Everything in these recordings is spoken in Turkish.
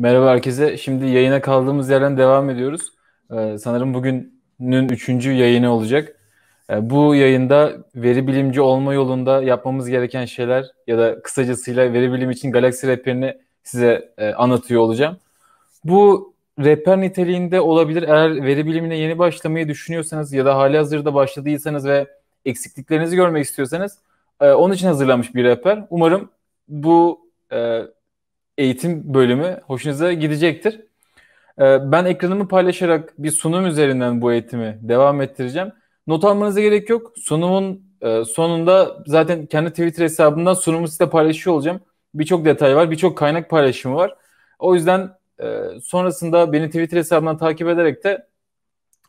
Merhaba herkese. Şimdi yayına kaldığımız yerden devam ediyoruz. Ee, sanırım bugünün üçüncü yayını olacak. Ee, bu yayında veri bilimci olma yolunda yapmamız gereken şeyler ya da kısacasıyla veri bilim için Galaxy rehberini size e, anlatıyor olacağım. Bu rehber niteliğinde olabilir. Eğer veri bilimine yeni başlamayı düşünüyorsanız ya da hali hazırda başladıysanız ve eksikliklerinizi görmek istiyorsanız e, onun için hazırlamış bir rehber. Umarım bu e, eğitim bölümü hoşunuza gidecektir. Ee, ben ekranımı paylaşarak bir sunum üzerinden bu eğitimi devam ettireceğim. Not almanıza gerek yok. Sunumun e, sonunda zaten kendi Twitter hesabından sunumu size paylaşıyor olacağım. Birçok detay var, birçok kaynak paylaşımı var. O yüzden e, sonrasında beni Twitter hesabından takip ederek de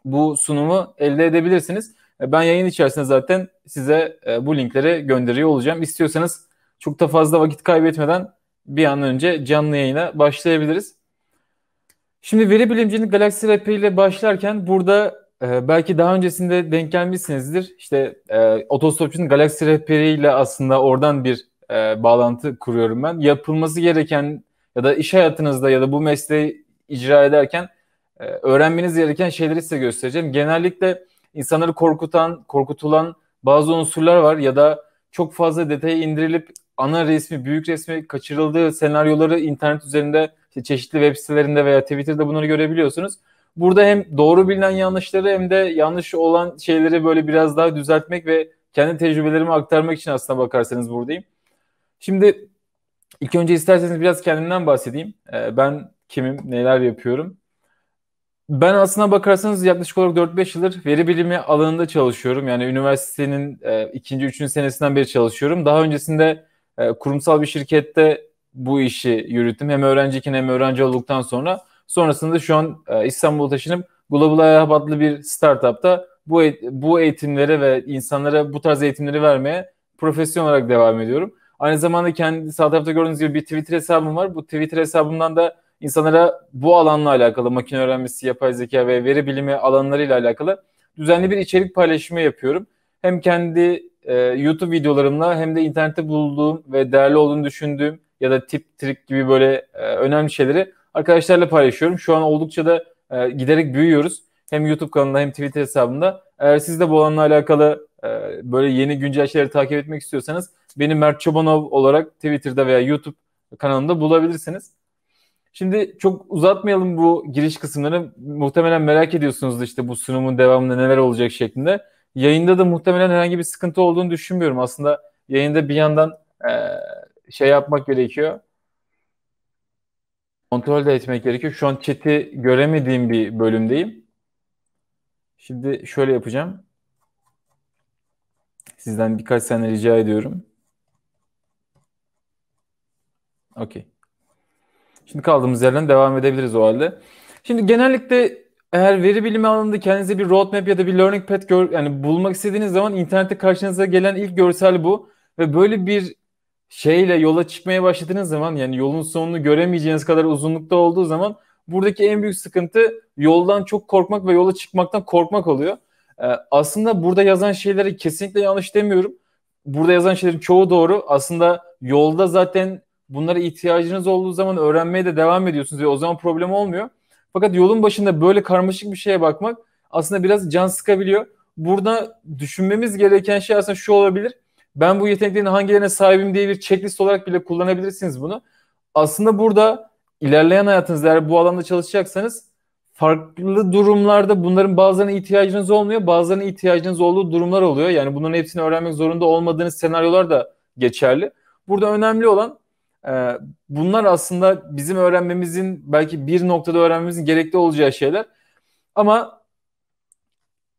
bu sunumu elde edebilirsiniz. E, ben yayın içerisinde zaten size bu linkleri gönderiyor olacağım. İstiyorsanız çok da fazla vakit kaybetmeden bir an önce canlı yayına başlayabiliriz. Şimdi veri bilimcinin Galaxy Rap ile başlarken burada e, belki daha öncesinde denk gelmişsinizdir. İşte e, otostopçunun Galaxy Rap ile aslında oradan bir e, bağlantı kuruyorum ben. Yapılması gereken ya da iş hayatınızda ya da bu mesleği icra ederken e, öğrenmeniz gereken şeyleri size göstereceğim. Genellikle insanları korkutan, korkutulan bazı unsurlar var ya da çok fazla detaya indirilip ana resmi, büyük resmi kaçırıldığı senaryoları internet üzerinde işte çeşitli web sitelerinde veya Twitter'da bunları görebiliyorsunuz. Burada hem doğru bilinen yanlışları hem de yanlış olan şeyleri böyle biraz daha düzeltmek ve kendi tecrübelerimi aktarmak için aslında bakarsanız buradayım. Şimdi ilk önce isterseniz biraz kendimden bahsedeyim. Ee, ben kimim, neler yapıyorum. Ben aslına bakarsanız yaklaşık olarak 4-5 yıldır veri bilimi alanında çalışıyorum. Yani üniversitenin e, ikinci, üçüncü senesinden beri çalışıyorum. Daha öncesinde e, kurumsal bir şirkette bu işi yürüttüm. Hem öğrenciyken hem öğrenci olduktan sonra. Sonrasında şu an e, İstanbul'a taşınıp Global Ayahab adlı bir startupta bu, e, bu eğitimlere ve insanlara bu tarz eğitimleri vermeye profesyonel olarak devam ediyorum. Aynı zamanda kendi sağ tarafta gördüğünüz gibi bir Twitter hesabım var. Bu Twitter hesabımdan da insanlara bu alanla alakalı makine öğrenmesi, yapay zeka ve veri bilimi alanlarıyla alakalı düzenli bir içerik paylaşımı yapıyorum. Hem kendi e, YouTube videolarımla hem de internette bulduğum ve değerli olduğunu düşündüğüm ya da tip, trik gibi böyle e, önemli şeyleri arkadaşlarla paylaşıyorum. Şu an oldukça da e, giderek büyüyoruz. Hem YouTube kanalında hem Twitter hesabında. Eğer siz de bu alanla alakalı e, böyle yeni güncel şeyleri takip etmek istiyorsanız beni Mert Çobanov olarak Twitter'da veya YouTube kanalımda bulabilirsiniz. Şimdi çok uzatmayalım bu giriş kısımlarını. Muhtemelen merak ediyorsunuz da işte bu sunumun devamında neler olacak şeklinde. Yayında da muhtemelen herhangi bir sıkıntı olduğunu düşünmüyorum. Aslında yayında bir yandan e, şey yapmak gerekiyor. Kontrol de etmek gerekiyor. Şu an chat'i göremediğim bir bölümdeyim. Şimdi şöyle yapacağım. Sizden birkaç tane rica ediyorum. Okey. Şimdi kaldığımız yerden devam edebiliriz o halde. Şimdi genellikle eğer veri bilimi alanında kendinize bir roadmap ya da bir learning path gör, yani bulmak istediğiniz zaman internette karşınıza gelen ilk görsel bu. Ve böyle bir şeyle yola çıkmaya başladığınız zaman yani yolun sonunu göremeyeceğiniz kadar uzunlukta olduğu zaman buradaki en büyük sıkıntı yoldan çok korkmak ve yola çıkmaktan korkmak oluyor. Ee, aslında burada yazan şeyleri kesinlikle yanlış demiyorum. Burada yazan şeylerin çoğu doğru. Aslında yolda zaten bunlara ihtiyacınız olduğu zaman öğrenmeye de devam ediyorsunuz ve o zaman problem olmuyor. Fakat yolun başında böyle karmaşık bir şeye bakmak aslında biraz can sıkabiliyor. Burada düşünmemiz gereken şey aslında şu olabilir. Ben bu yeteneklerin hangilerine sahibim diye bir checklist olarak bile kullanabilirsiniz bunu. Aslında burada ilerleyen hayatınızda eğer bu alanda çalışacaksanız farklı durumlarda bunların bazılarına ihtiyacınız olmuyor, bazılarına ihtiyacınız olduğu durumlar oluyor. Yani bunların hepsini öğrenmek zorunda olmadığınız senaryolar da geçerli. Burada önemli olan ee, bunlar aslında bizim öğrenmemizin belki bir noktada öğrenmemizin gerekli olacağı şeyler. Ama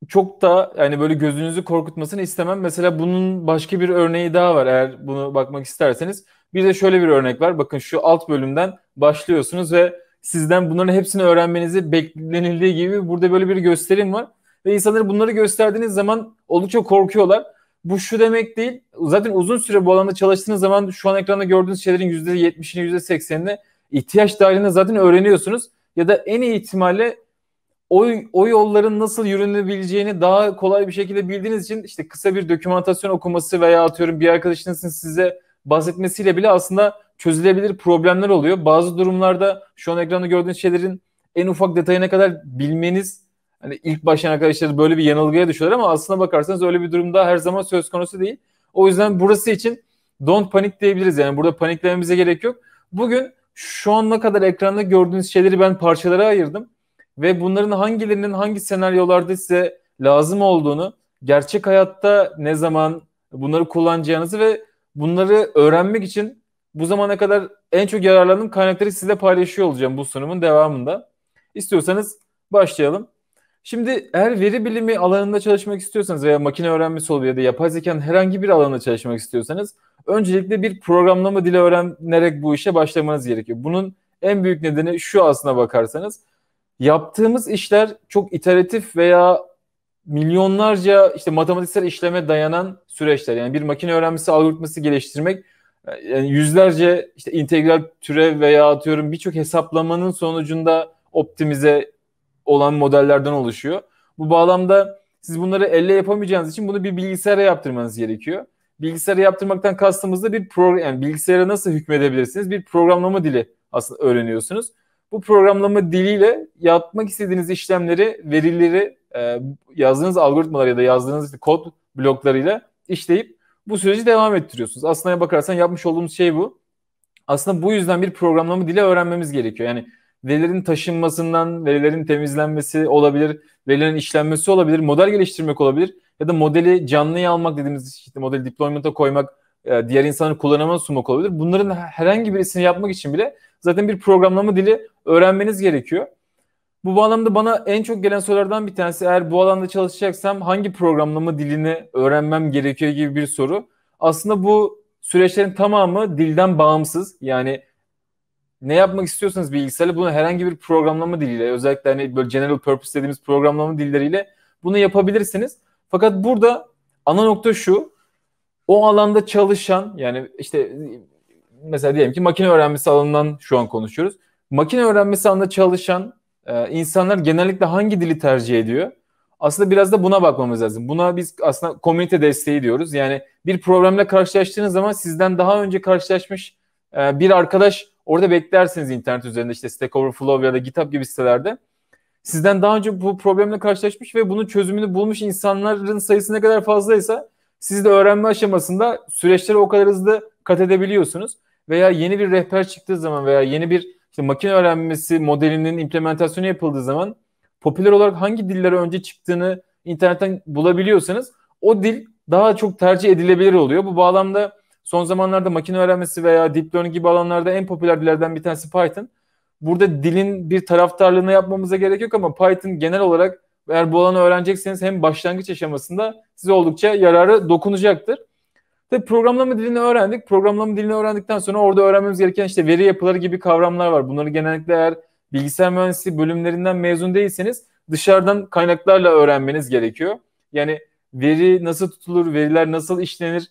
çok da yani böyle gözünüzü korkutmasını istemem. Mesela bunun başka bir örneği daha var eğer bunu bakmak isterseniz. Bir de şöyle bir örnek var. Bakın şu alt bölümden başlıyorsunuz ve sizden bunların hepsini öğrenmenizi beklenildiği gibi burada böyle bir gösterim var. Ve insanları bunları gösterdiğiniz zaman oldukça korkuyorlar. Bu şu demek değil. Zaten uzun süre bu alanda çalıştığınız zaman şu an ekranda gördüğünüz şeylerin %70'ini %80'ini ihtiyaç dahilinde zaten öğreniyorsunuz. Ya da en iyi ihtimalle o, o yolların nasıl yürünebileceğini daha kolay bir şekilde bildiğiniz için işte kısa bir dokümantasyon okuması veya atıyorum bir arkadaşınızın size bahsetmesiyle bile aslında çözülebilir problemler oluyor. Bazı durumlarda şu an ekranda gördüğünüz şeylerin en ufak detayına kadar bilmeniz hani ilk başlayan arkadaşlar böyle bir yanılgıya düşüyorlar ama aslına bakarsanız öyle bir durumda her zaman söz konusu değil. O yüzden burası için don't panik diyebiliriz. Yani burada paniklememize gerek yok. Bugün şu ana kadar ekranda gördüğünüz şeyleri ben parçalara ayırdım ve bunların hangilerinin hangi senaryolarda size lazım olduğunu, gerçek hayatta ne zaman bunları kullanacağınızı ve bunları öğrenmek için bu zamana kadar en çok yararlandığım kaynakları size paylaşıyor olacağım bu sunumun devamında. İstiyorsanız başlayalım. Şimdi eğer veri bilimi alanında çalışmak istiyorsanız veya makine öğrenmesi oluyor ya da yapay zekanın herhangi bir alanında çalışmak istiyorsanız öncelikle bir programlama dili öğrenerek bu işe başlamanız gerekiyor. Bunun en büyük nedeni şu aslına bakarsanız yaptığımız işler çok iteratif veya milyonlarca işte matematiksel işleme dayanan süreçler. Yani bir makine öğrenmesi algoritması geliştirmek e, yani yüzlerce işte integral türev veya atıyorum birçok hesaplamanın sonucunda optimize olan modellerden oluşuyor. Bu bağlamda siz bunları elle yapamayacağınız için bunu bir bilgisayara yaptırmanız gerekiyor. Bilgisayara yaptırmaktan kastımız da bir program, yani bilgisayara nasıl hükmedebilirsiniz? Bir programlama dili aslında öğreniyorsunuz. Bu programlama diliyle yapmak istediğiniz işlemleri, verileri, e, yazdığınız algoritmalar ya da yazdığınız kod bloklarıyla işleyip bu süreci devam ettiriyorsunuz. Aslına bakarsan yapmış olduğumuz şey bu. Aslında bu yüzden bir programlama dili öğrenmemiz gerekiyor. Yani verilerin taşınmasından, verilerin temizlenmesi olabilir, verilerin işlenmesi olabilir, model geliştirmek olabilir ya da modeli canlıya almak dediğimiz işte modeli deployment'a koymak, e, diğer insanın kullanımına sunmak olabilir. Bunların herhangi birisini yapmak için bile zaten bir programlama dili öğrenmeniz gerekiyor. Bu bağlamda bana en çok gelen sorulardan bir tanesi eğer bu alanda çalışacaksam hangi programlama dilini öğrenmem gerekiyor gibi bir soru. Aslında bu süreçlerin tamamı dilden bağımsız. Yani ne yapmak istiyorsanız bilgisayarla bunu herhangi bir programlama diliyle özellikle hani böyle general purpose dediğimiz programlama dilleriyle bunu yapabilirsiniz. Fakat burada ana nokta şu. O alanda çalışan yani işte mesela diyelim ki makine öğrenmesi alanından şu an konuşuyoruz. Makine öğrenmesi alanında çalışan e, insanlar genellikle hangi dili tercih ediyor? Aslında biraz da buna bakmamız lazım. Buna biz aslında komünite desteği diyoruz. Yani bir problemle karşılaştığınız zaman sizden daha önce karşılaşmış e, bir arkadaş Orada beklersiniz internet üzerinde işte Stack Overflow ya da GitHub gibi sitelerde. Sizden daha önce bu problemle karşılaşmış ve bunun çözümünü bulmuş insanların sayısı ne kadar fazlaysa siz de öğrenme aşamasında süreçleri o kadar hızlı kat edebiliyorsunuz. Veya yeni bir rehber çıktığı zaman veya yeni bir işte makine öğrenmesi modelinin implementasyonu yapıldığı zaman popüler olarak hangi dillere önce çıktığını internetten bulabiliyorsanız o dil daha çok tercih edilebilir oluyor. Bu bağlamda Son zamanlarda makine öğrenmesi veya deep learning gibi alanlarda en popüler dillerden bir tanesi Python. Burada dilin bir taraftarlığını yapmamıza gerek yok ama Python genel olarak eğer bu alanı öğrenecekseniz hem başlangıç aşamasında size oldukça yararı dokunacaktır. Tabii programlama dilini öğrendik. Programlama dilini öğrendikten sonra orada öğrenmemiz gereken işte veri yapıları gibi kavramlar var. Bunları genellikle eğer bilgisayar mühendisliği bölümlerinden mezun değilseniz dışarıdan kaynaklarla öğrenmeniz gerekiyor. Yani veri nasıl tutulur, veriler nasıl işlenir,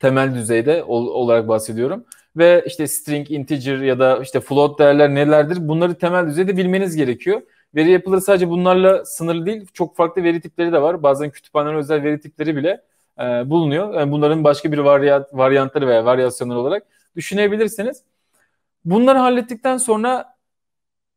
temel düzeyde ol, olarak bahsediyorum. Ve işte string, integer ya da işte float değerler nelerdir bunları temel düzeyde bilmeniz gerekiyor. Veri yapıları sadece bunlarla sınırlı değil. Çok farklı veri tipleri de var. Bazen kütüphanelerin özel veri tipleri bile e, bulunuyor. Yani bunların başka bir varyat varyantları veya varyasyonları olarak düşünebilirsiniz. Bunları hallettikten sonra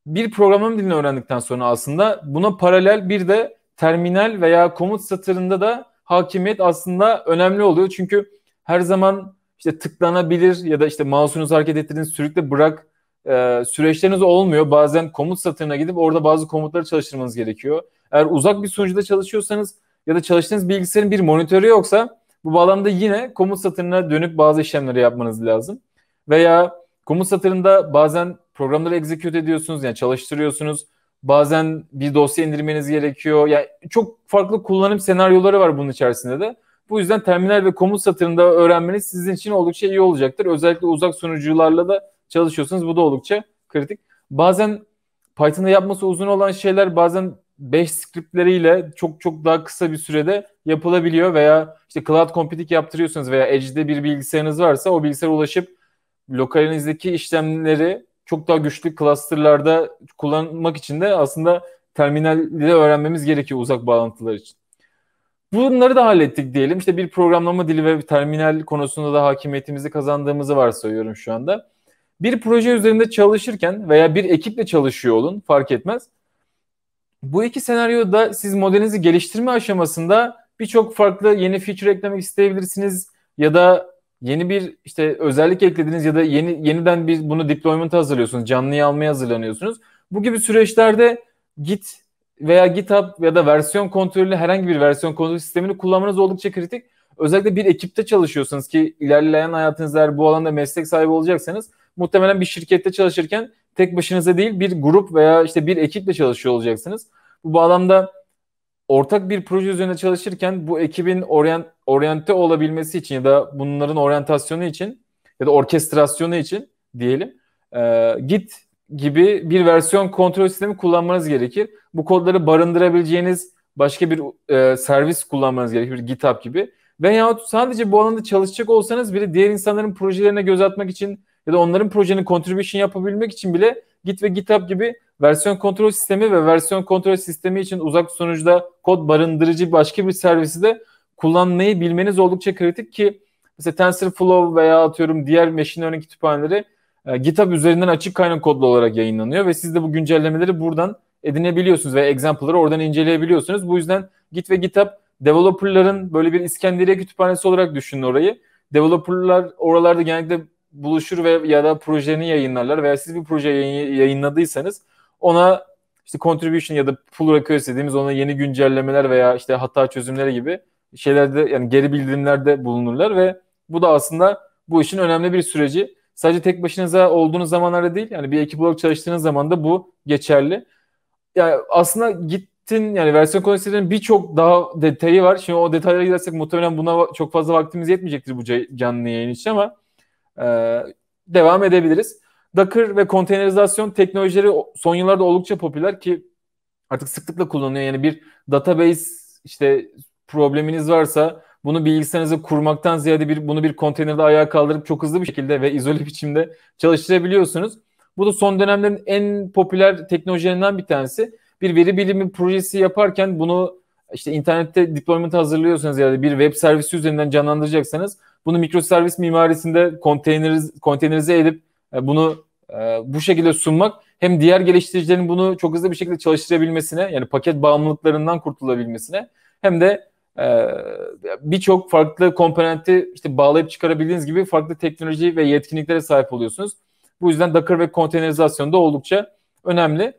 bir programlama dilini öğrendikten sonra aslında buna paralel bir de terminal veya komut satırında da hakimiyet aslında önemli oluyor. Çünkü her zaman işte tıklanabilir ya da işte mouse'unuzu hareket ettirdiğiniz sürükle bırak e, süreçleriniz olmuyor. Bazen komut satırına gidip orada bazı komutları çalıştırmanız gerekiyor. Eğer uzak bir sunucuda çalışıyorsanız ya da çalıştığınız bilgisayarın bir monitörü yoksa bu bağlamda yine komut satırına dönüp bazı işlemleri yapmanız lazım. Veya komut satırında bazen programları execute ediyorsunuz yani çalıştırıyorsunuz. Bazen bir dosya indirmeniz gerekiyor. Yani çok farklı kullanım senaryoları var bunun içerisinde de. Bu yüzden terminal ve komut satırında öğrenmeniz sizin için oldukça iyi olacaktır. Özellikle uzak sunucularla da çalışıyorsanız bu da oldukça kritik. Bazen Python'da yapması uzun olan şeyler bazen 5 skriptleriyle çok çok daha kısa bir sürede yapılabiliyor veya işte cloud computing yaptırıyorsunuz veya edge'de bir bilgisayarınız varsa o bilgisayara ulaşıp lokalinizdeki işlemleri çok daha güçlü cluster'larda kullanmak için de aslında terminalde öğrenmemiz gerekiyor uzak bağlantılar için. Bunları da hallettik diyelim. İşte bir programlama dili ve bir terminal konusunda da hakimiyetimizi kazandığımızı varsayıyorum şu anda. Bir proje üzerinde çalışırken veya bir ekiple çalışıyor olun fark etmez. Bu iki senaryoda siz modelinizi geliştirme aşamasında birçok farklı yeni feature eklemek isteyebilirsiniz ya da yeni bir işte özellik eklediniz ya da yeni yeniden bir bunu deployment'a hazırlıyorsunuz, canlıyı almaya hazırlanıyorsunuz. Bu gibi süreçlerde git veya GitHub ya da versiyon kontrolü herhangi bir versiyon kontrol sistemini kullanmanız oldukça kritik. Özellikle bir ekipte çalışıyorsanız ki ilerleyen hayatınızda eğer bu alanda meslek sahibi olacaksanız muhtemelen bir şirkette çalışırken tek başınıza değil bir grup veya işte bir ekiple çalışıyor olacaksınız. Bu bağlamda ortak bir proje üzerinde çalışırken bu ekibin orient, oryante olabilmesi için ya da bunların oryantasyonu için ya da orkestrasyonu için diyelim e, Git gibi bir versiyon kontrol sistemi kullanmanız gerekir. Bu kodları barındırabileceğiniz başka bir e, servis kullanmanız gerekir. Bir GitHub gibi. Veyahut sadece bu alanda çalışacak olsanız bile diğer insanların projelerine göz atmak için ya da onların projenin contribution yapabilmek için bile Git ve GitHub gibi versiyon kontrol sistemi ve versiyon kontrol sistemi için uzak sonuçta kod barındırıcı başka bir servisi de kullanmayı bilmeniz oldukça kritik ki mesela TensorFlow veya atıyorum diğer machine learning kütüphaneleri e, GitHub üzerinden açık kaynak kodlu olarak yayınlanıyor ve siz de bu güncellemeleri buradan edinebiliyorsunuz ve exemple'ları oradan inceleyebiliyorsunuz. Bu yüzden Git ve GitHub developerların böyle bir İskenderiye kütüphanesi olarak düşünün orayı. Developerlar oralarda genellikle buluşur ve ya da projelerini yayınlarlar veya siz bir proje yayınladıysanız ona işte contribution ya da pull request dediğimiz ona yeni güncellemeler veya işte hata çözümleri gibi şeylerde yani geri bildirimlerde bulunurlar ve bu da aslında bu işin önemli bir süreci. Sadece tek başınıza olduğunuz zamanlarda değil yani bir ekip olarak çalıştığınız zaman da bu geçerli. Yani aslında gittin yani versiyon konseptinin birçok daha detayı var. Şimdi o detaylara gidersek muhtemelen buna çok fazla vaktimiz yetmeyecektir bu canlı yayın için ama e, devam edebiliriz. Docker ve konteynerizasyon teknolojileri son yıllarda oldukça popüler ki artık sıklıkla kullanılıyor. Yani bir database işte probleminiz varsa bunu bilgisayarınızı kurmaktan ziyade bir bunu bir konteynerde ayağa kaldırıp çok hızlı bir şekilde ve izole biçimde çalıştırabiliyorsunuz. Bu da son dönemlerin en popüler teknolojilerinden bir tanesi. Bir veri bilimi projesi yaparken bunu işte internette deployment hazırlıyorsanız ya da bir web servisi üzerinden canlandıracaksanız bunu mikroservis mimarisinde konteyneriz, konteynerize edip e, bunu e, bu şekilde sunmak hem diğer geliştiricilerin bunu çok hızlı bir şekilde çalıştırabilmesine yani paket bağımlılıklarından kurtulabilmesine hem de e, birçok farklı komponenti işte bağlayıp çıkarabildiğiniz gibi farklı teknoloji ve yetkinliklere sahip oluyorsunuz. Bu yüzden Docker ve konteynerizasyon da oldukça önemli.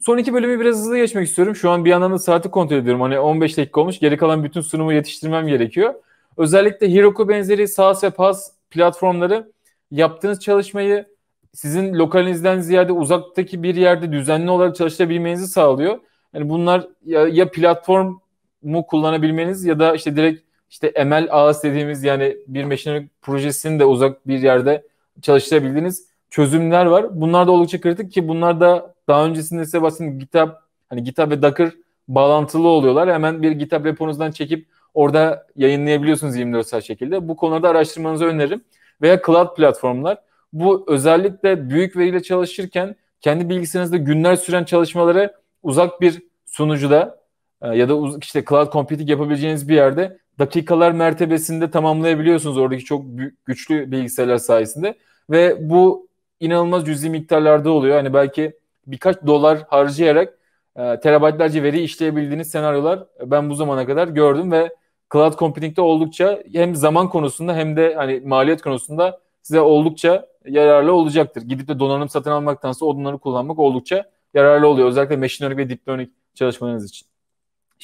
Son iki bölümü biraz hızlı geçmek istiyorum. Şu an bir yandan da saati kontrol ediyorum. Hani 15 dakika olmuş. Geri kalan bütün sunumu yetiştirmem gerekiyor. Özellikle Heroku benzeri SaaS ve PaaS platformları yaptığınız çalışmayı sizin lokalinizden ziyade uzaktaki bir yerde düzenli olarak çalışabilmenizi sağlıyor. Yani bunlar ya, ya platform mu kullanabilmeniz ya da işte direkt işte ML ağız dediğimiz yani bir machine projesini de uzak bir yerde çalıştırabildiğiniz çözümler var. Bunlar da oldukça kritik ki bunlar da daha öncesinde size bahsettiğim GitHub hani GitHub ve Docker bağlantılı oluyorlar. Hemen bir GitHub reponuzdan çekip orada yayınlayabiliyorsunuz 24 saat şekilde. Bu konularda araştırmanızı öneririm. Veya cloud platformlar. Bu özellikle büyük veriyle çalışırken kendi bilgisayarınızda günler süren çalışmaları uzak bir sunucuda ee, ya da işte cloud computing yapabileceğiniz bir yerde dakikalar mertebesinde tamamlayabiliyorsunuz oradaki çok güçlü bilgisayarlar sayesinde ve bu inanılmaz cüzi miktarlarda oluyor. Hani belki birkaç dolar harcayarak e, terabaytlarca veri işleyebildiğiniz senaryolar e, ben bu zamana kadar gördüm ve cloud computing'de oldukça hem zaman konusunda hem de hani maliyet konusunda size oldukça yararlı olacaktır. Gidip de donanım satın almaktansa o donanımı kullanmak oldukça yararlı oluyor. Özellikle machine learning ve deep learning çalışmalarınız için.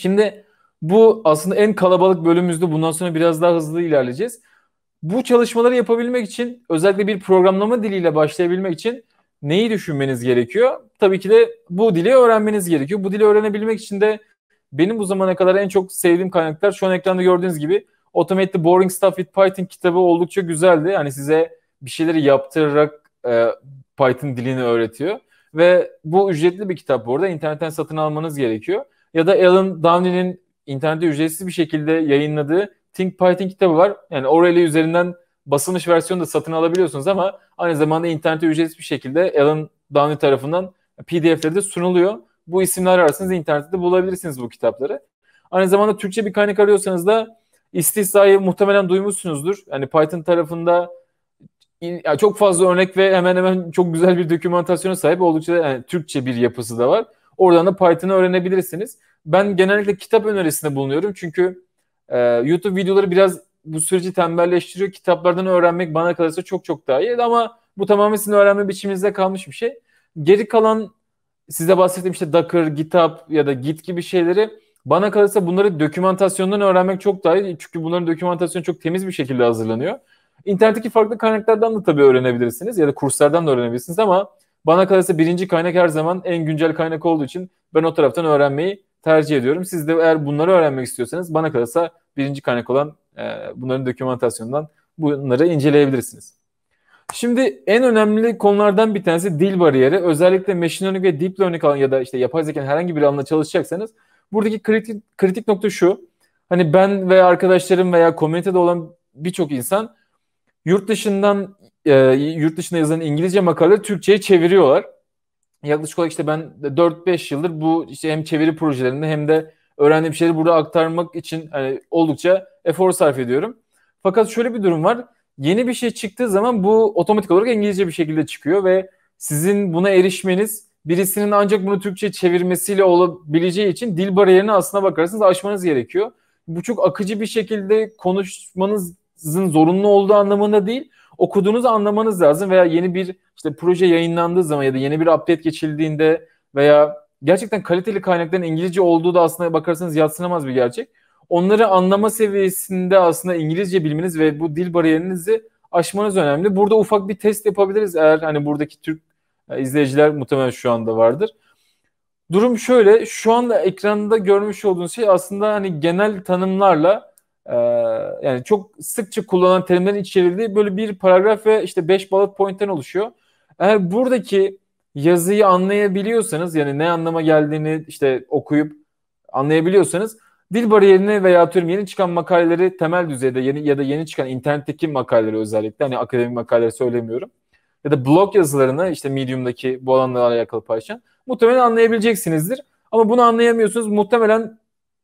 Şimdi bu aslında en kalabalık bölümümüzde bundan sonra biraz daha hızlı ilerleyeceğiz. Bu çalışmaları yapabilmek için özellikle bir programlama diliyle başlayabilmek için neyi düşünmeniz gerekiyor? Tabii ki de bu dili öğrenmeniz gerekiyor. Bu dili öğrenebilmek için de benim bu zamana kadar en çok sevdiğim kaynaklar şu an ekranda gördüğünüz gibi Automate the Boring Stuff with Python kitabı oldukça güzeldi. Hani size bir şeyleri yaptırarak e, Python dilini öğretiyor. Ve bu ücretli bir kitap bu arada. İnternetten satın almanız gerekiyor ya da Alan Downey'nin internette ücretsiz bir şekilde yayınladığı Think Python kitabı var. Yani O'Reilly üzerinden basılmış versiyonu da satın alabiliyorsunuz ama aynı zamanda internette ücretsiz bir şekilde Alan Downey tarafından PDF'leri de sunuluyor. Bu isimler ararsanız internette de bulabilirsiniz bu kitapları. Aynı zamanda Türkçe bir kaynak arıyorsanız da İstisna'yı muhtemelen duymuşsunuzdur. Yani Python tarafında yani çok fazla örnek ve hemen hemen çok güzel bir dokümantasyona sahip oldukça yani Türkçe bir yapısı da var. Oradan da Python'ı öğrenebilirsiniz. Ben genellikle kitap önerisinde bulunuyorum. Çünkü e, YouTube videoları biraz bu süreci tembelleştiriyor. Kitaplardan öğrenmek bana kalırsa çok çok daha iyi. Ama bu tamamen sizin öğrenme biçiminizde kalmış bir şey. Geri kalan size bahsettiğim işte Docker, GitHub ya da Git gibi şeyleri bana kalırsa bunları dokümantasyondan öğrenmek çok daha iyi. Çünkü bunların dokümantasyonu çok temiz bir şekilde hazırlanıyor. İnternetteki farklı kaynaklardan da tabii öğrenebilirsiniz ya da kurslardan da öğrenebilirsiniz ama bana kalırsa birinci kaynak her zaman en güncel kaynak olduğu için ben o taraftan öğrenmeyi tercih ediyorum. Siz de eğer bunları öğrenmek istiyorsanız bana kalırsa birinci kaynak olan e, bunların dokümantasyonundan bunları inceleyebilirsiniz. Şimdi en önemli konulardan bir tanesi dil bariyeri. Özellikle machine learning ve deep learning alan ya da işte yapay zekanın herhangi bir alanında çalışacaksanız buradaki kritik, kritik nokta şu. Hani ben ve arkadaşlarım veya komünitede olan birçok insan yurt dışından e, yurt dışında yazılan İngilizce makaleleri Türkçe'ye çeviriyorlar. Yaklaşık olarak işte ben 4-5 yıldır bu işte hem çeviri projelerinde hem de öğrendiğim şeyleri burada aktarmak için hani oldukça efor sarf ediyorum. Fakat şöyle bir durum var. Yeni bir şey çıktığı zaman bu otomatik olarak İngilizce bir şekilde çıkıyor ve sizin buna erişmeniz birisinin ancak bunu Türkçe çevirmesiyle olabileceği için dil bariyerini aslına bakarsanız aşmanız gerekiyor. Bu çok akıcı bir şekilde konuşmanızın zorunlu olduğu anlamında değil okuduğunuzu anlamanız lazım veya yeni bir işte proje yayınlandığı zaman ya da yeni bir update geçildiğinde veya gerçekten kaliteli kaynakların İngilizce olduğu da aslında bakarsanız yatsınamaz bir gerçek. Onları anlama seviyesinde aslında İngilizce bilmeniz ve bu dil bariyerinizi aşmanız önemli. Burada ufak bir test yapabiliriz eğer hani buradaki Türk e, izleyiciler muhtemelen şu anda vardır. Durum şöyle, şu anda ekranda görmüş olduğunuz şey aslında hani genel tanımlarla ee, yani çok sıkça kullanılan terimlerin içerildiği böyle bir paragraf ve işte 5 bullet point'ten oluşuyor. Eğer buradaki yazıyı anlayabiliyorsanız yani ne anlama geldiğini işte okuyup anlayabiliyorsanız dil bariyerini veya atıyorum yeni çıkan makaleleri temel düzeyde yeni ya da yeni çıkan internetteki makaleleri özellikle hani akademik makaleleri söylemiyorum ya da blog yazılarını işte Medium'daki bu alanlarla alakalı paylaşan muhtemelen anlayabileceksiniz.dir. Ama bunu anlayamıyorsunuz muhtemelen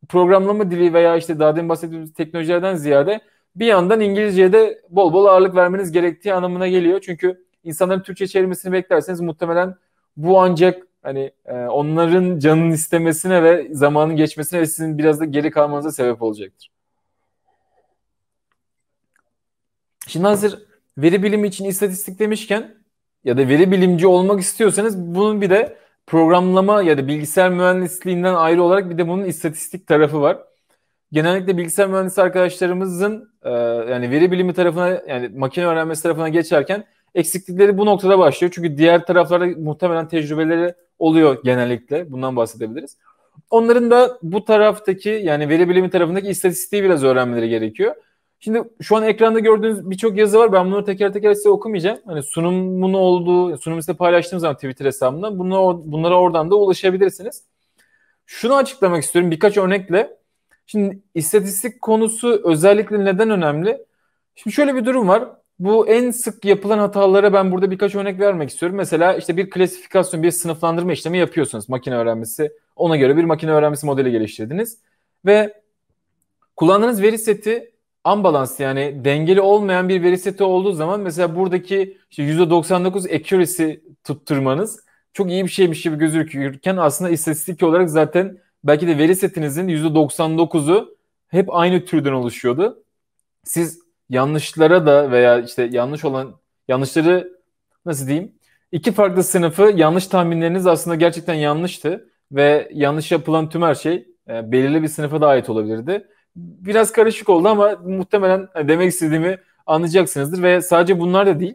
programlama dili veya işte daha demin bahsettiğimiz teknolojilerden ziyade bir yandan İngilizceye de bol bol ağırlık vermeniz gerektiği anlamına geliyor. Çünkü insanların Türkçe çevirmesini beklerseniz muhtemelen bu ancak hani e, onların canın istemesine ve zamanın geçmesine ve sizin biraz da geri kalmanıza sebep olacaktır. Şimdi hazır veri bilimi için istatistik demişken ya da veri bilimci olmak istiyorsanız bunun bir de programlama ya da bilgisayar mühendisliğinden ayrı olarak bir de bunun istatistik tarafı var. Genellikle bilgisayar mühendisi arkadaşlarımızın e, yani veri bilimi tarafına yani makine öğrenmesi tarafına geçerken eksiklikleri bu noktada başlıyor. Çünkü diğer taraflarda muhtemelen tecrübeleri oluyor genellikle. Bundan bahsedebiliriz. Onların da bu taraftaki yani veri bilimi tarafındaki istatistiği biraz öğrenmeleri gerekiyor. Şimdi şu an ekranda gördüğünüz birçok yazı var. Ben bunları teker teker size okumayacağım. Hani sunumun olduğu, sunumu size paylaştığım zaman Twitter hesabımda bunlara, bunlara oradan da ulaşabilirsiniz. Şunu açıklamak istiyorum birkaç örnekle. Şimdi istatistik konusu özellikle neden önemli? Şimdi şöyle bir durum var. Bu en sık yapılan hatalara ben burada birkaç örnek vermek istiyorum. Mesela işte bir klasifikasyon, bir sınıflandırma işlemi yapıyorsunuz makine öğrenmesi. Ona göre bir makine öğrenmesi modeli geliştirdiniz. Ve kullandığınız veri seti ambalans yani dengeli olmayan bir veri seti olduğu zaman mesela buradaki işte %99 accuracy tutturmanız çok iyi bir şeymiş gibi gözükürken aslında istatistik olarak zaten belki de veri setinizin %99'u hep aynı türden oluşuyordu. Siz yanlışlara da veya işte yanlış olan yanlışları nasıl diyeyim? İki farklı sınıfı yanlış tahminleriniz aslında gerçekten yanlıştı ve yanlış yapılan tüm her şey e, belirli bir sınıfa da ait olabilirdi biraz karışık oldu ama muhtemelen e, demek istediğimi anlayacaksınızdır ve sadece bunlar da değil.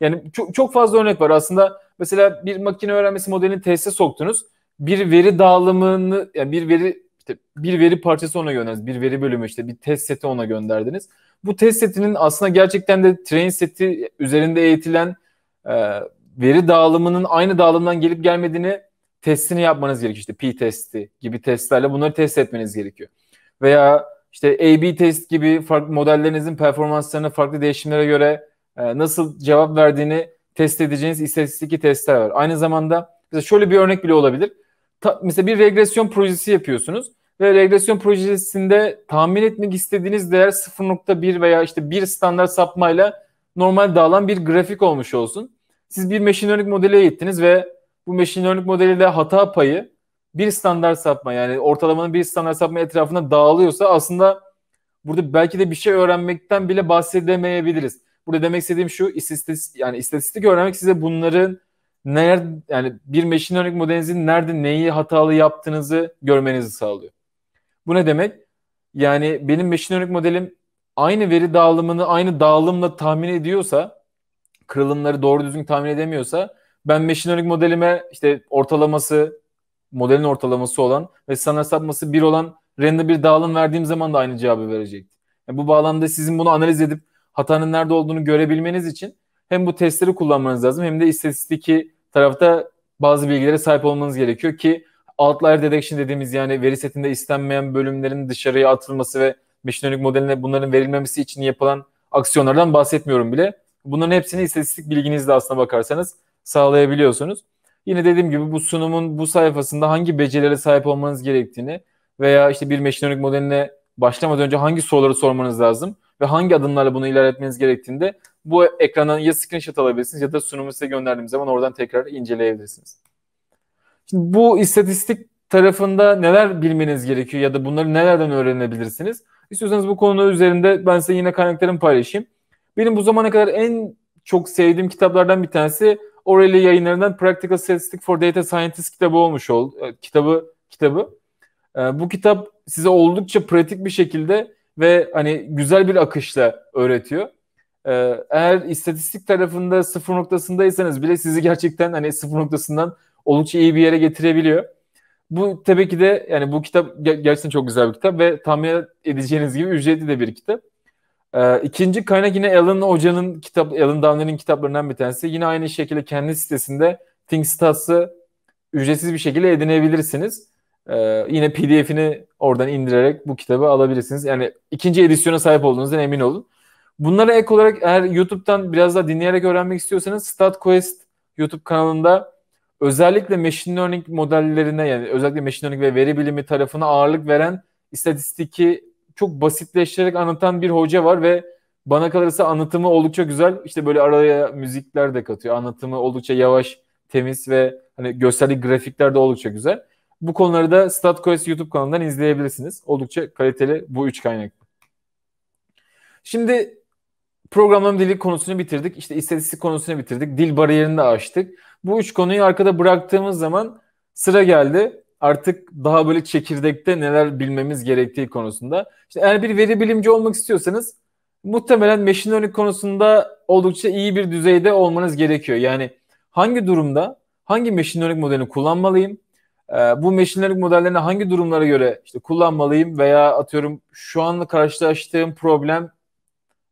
Yani çok, çok fazla örnek var. Aslında mesela bir makine öğrenmesi modelini teste soktunuz. Bir veri dağılımını yani bir veri işte bir veri parçası ona gönderdiniz. Bir veri bölümü işte bir test seti ona gönderdiniz. Bu test setinin aslında gerçekten de train seti üzerinde eğitilen e, veri dağılımının aynı dağılımdan gelip gelmediğini testini yapmanız gerekiyor. İşte p testi gibi testlerle bunları test etmeniz gerekiyor. Veya işte A-B test gibi farklı modellerinizin performanslarını farklı değişimlere göre e, nasıl cevap verdiğini test edeceğiniz istatistik testler var. Aynı zamanda mesela şöyle bir örnek bile olabilir. Ta, mesela bir regresyon projesi yapıyorsunuz ve regresyon projesinde tahmin etmek istediğiniz değer 0.1 veya işte bir standart sapmayla normal dağılan bir grafik olmuş olsun. Siz bir machine learning modeli eğittiniz ve bu machine learning modeliyle hata payı bir standart sapma yani ortalamanın bir standart sapma etrafında dağılıyorsa aslında burada belki de bir şey öğrenmekten bile bahsedemeyebiliriz. Burada demek istediğim şu istatistik yani istatistik öğrenmek size bunların nerede yani bir machine learning modelinizin nerede neyi hatalı yaptığınızı görmenizi sağlıyor. Bu ne demek? Yani benim machine learning modelim aynı veri dağılımını aynı dağılımla tahmin ediyorsa kırılımları doğru düzgün tahmin edemiyorsa ben machine learning modelime işte ortalaması modelin ortalaması olan ve sana sapması 1 olan rende bir dağılım verdiğim zaman da aynı cevabı verecekti. Yani bu bağlamda sizin bunu analiz edip hatanın nerede olduğunu görebilmeniz için hem bu testleri kullanmanız lazım hem de istatistik tarafta bazı bilgilere sahip olmanız gerekiyor ki outlier detection dediğimiz yani veri setinde istenmeyen bölümlerin dışarıya atılması ve machine learning modeline bunların verilmemesi için yapılan aksiyonlardan bahsetmiyorum bile. Bunların hepsini istatistik bilginizle aslına bakarsanız sağlayabiliyorsunuz. Yine dediğim gibi bu sunumun bu sayfasında hangi becerilere sahip olmanız gerektiğini veya işte bir machine learning modeline başlamadan önce hangi soruları sormanız lazım ve hangi adımlarla bunu ilerletmeniz gerektiğinde bu ekrandan ya screenshot alabilirsiniz ya da sunumu size gönderdiğim zaman oradan tekrar inceleyebilirsiniz. Şimdi bu istatistik tarafında neler bilmeniz gerekiyor ya da bunları nelerden öğrenebilirsiniz? İstiyorsanız bu konu üzerinde ben size yine kaynaklarımı paylaşayım. Benim bu zamana kadar en çok sevdiğim kitaplardan bir tanesi O'Reilly yayınlarından Practical Statistics for Data Scientists kitabı olmuş oldu. E, kitabı kitabı. E, bu kitap size oldukça pratik bir şekilde ve hani güzel bir akışla öğretiyor. E, eğer istatistik tarafında sıfır noktasındaysanız bile sizi gerçekten hani sıfır noktasından oldukça iyi bir yere getirebiliyor. Bu tabii ki de yani bu kitap gerçekten çok güzel bir kitap ve tahmin edeceğiniz gibi ücretli de bir kitap. Ee, ikinci kaynak yine Alan Hoca'nın kitap, Alan Dunner'ın kitaplarından bir tanesi. Yine aynı şekilde kendi sitesinde ThinkStats'ı ücretsiz bir şekilde edinebilirsiniz. Ee, yine PDF'ini oradan indirerek bu kitabı alabilirsiniz. Yani ikinci edisyona sahip olduğunuzdan emin olun. Bunlara ek olarak eğer YouTube'dan biraz daha dinleyerek öğrenmek istiyorsanız StatQuest YouTube kanalında özellikle machine learning modellerine yani özellikle machine learning ve veri bilimi tarafına ağırlık veren istatistiki çok basitleştirerek anlatan bir hoca var ve bana kalırsa anlatımı oldukça güzel. İşte böyle araya müzikler de katıyor. Anlatımı oldukça yavaş, temiz ve hani gösterdiği grafikler de oldukça güzel. Bu konuları da StatQuest YouTube kanalından izleyebilirsiniz. Oldukça kaliteli bu üç kaynak. Şimdi programlama dili konusunu bitirdik. İşte istatistik konusunu bitirdik. Dil bariyerini de açtık. Bu üç konuyu arkada bıraktığımız zaman sıra geldi artık daha böyle çekirdekte neler bilmemiz gerektiği konusunda. İşte eğer bir veri bilimci olmak istiyorsanız muhtemelen machine learning konusunda oldukça iyi bir düzeyde olmanız gerekiyor. Yani hangi durumda hangi machine learning modelini kullanmalıyım? Ee, bu machine learning modellerini hangi durumlara göre işte kullanmalıyım veya atıyorum şu anla karşılaştığım problem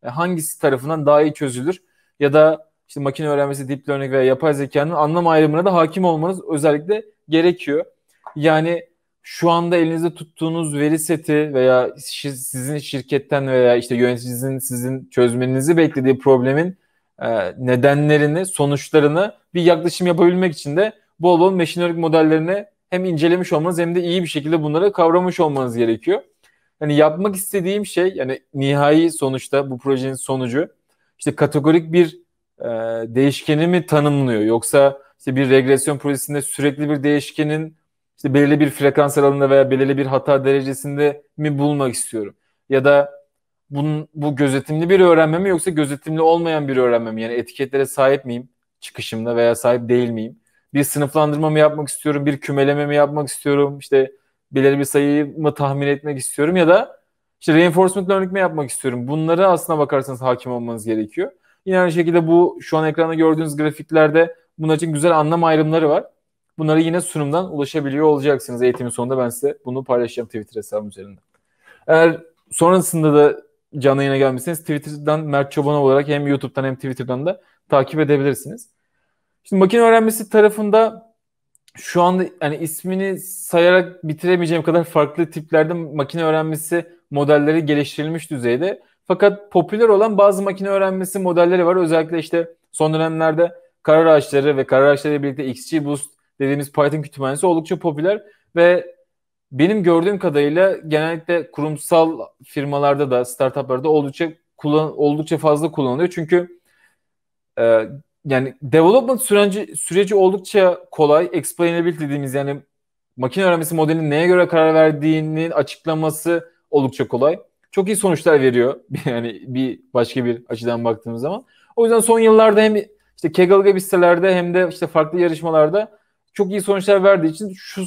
e, hangisi tarafından daha iyi çözülür? Ya da işte makine öğrenmesi, deep learning veya yapay zekanın anlam ayrımına da hakim olmanız özellikle gerekiyor. Yani şu anda elinizde tuttuğunuz veri seti veya sizin şirketten veya işte yöneticinizin sizin çözmenizi beklediği problemin e, nedenlerini, sonuçlarını bir yaklaşım yapabilmek için de bol bol machine learning modellerini hem incelemiş olmanız hem de iyi bir şekilde bunları kavramış olmanız gerekiyor. Yani yapmak istediğim şey yani nihai sonuçta bu projenin sonucu işte kategorik bir e, değişkeni mi tanımlıyor yoksa işte bir regresyon projesinde sürekli bir değişkenin işte belirli bir frekans aralığında veya belirli bir hata derecesinde mi bulmak istiyorum? Ya da bunun, bu gözetimli bir öğrenme mi yoksa gözetimli olmayan bir öğrenme mi? Yani etiketlere sahip miyim çıkışımda veya sahip değil miyim? Bir sınıflandırma mı yapmak istiyorum? Bir kümeleme mi yapmak istiyorum? İşte belirli bir sayıyı mı tahmin etmek istiyorum ya da işte reinforcement learning mi yapmak istiyorum? Bunlara aslına bakarsanız hakim olmanız gerekiyor. Yine aynı şekilde bu şu an ekranda gördüğünüz grafiklerde bunun için güzel anlam ayrımları var. Bunları yine sunumdan ulaşabiliyor olacaksınız. Eğitimin sonunda ben size bunu paylaşacağım Twitter hesabım üzerinden. Eğer sonrasında da canlı yayına gelmişseniz Twitter'dan Mert Çoban olarak hem YouTube'dan hem Twitter'dan da takip edebilirsiniz. Şimdi makine öğrenmesi tarafında şu anda yani ismini sayarak bitiremeyeceğim kadar farklı tiplerde makine öğrenmesi modelleri geliştirilmiş düzeyde. Fakat popüler olan bazı makine öğrenmesi modelleri var. Özellikle işte son dönemlerde karar ağaçları ve karar ağaçları birlikte XGBoost dediğimiz Python kütüphanesi oldukça popüler ve benim gördüğüm kadarıyla genellikle kurumsal firmalarda da startuplarda oldukça kullan oldukça fazla kullanılıyor. Çünkü e, yani development süreci süreci oldukça kolay. Explainability dediğimiz yani makine öğrenmesi modelinin neye göre karar verdiğinin açıklaması oldukça kolay. Çok iyi sonuçlar veriyor. yani bir başka bir açıdan baktığımız zaman. O yüzden son yıllarda hem işte Kaggle gibi sitelerde hem de işte farklı yarışmalarda çok iyi sonuçlar verdiği için şu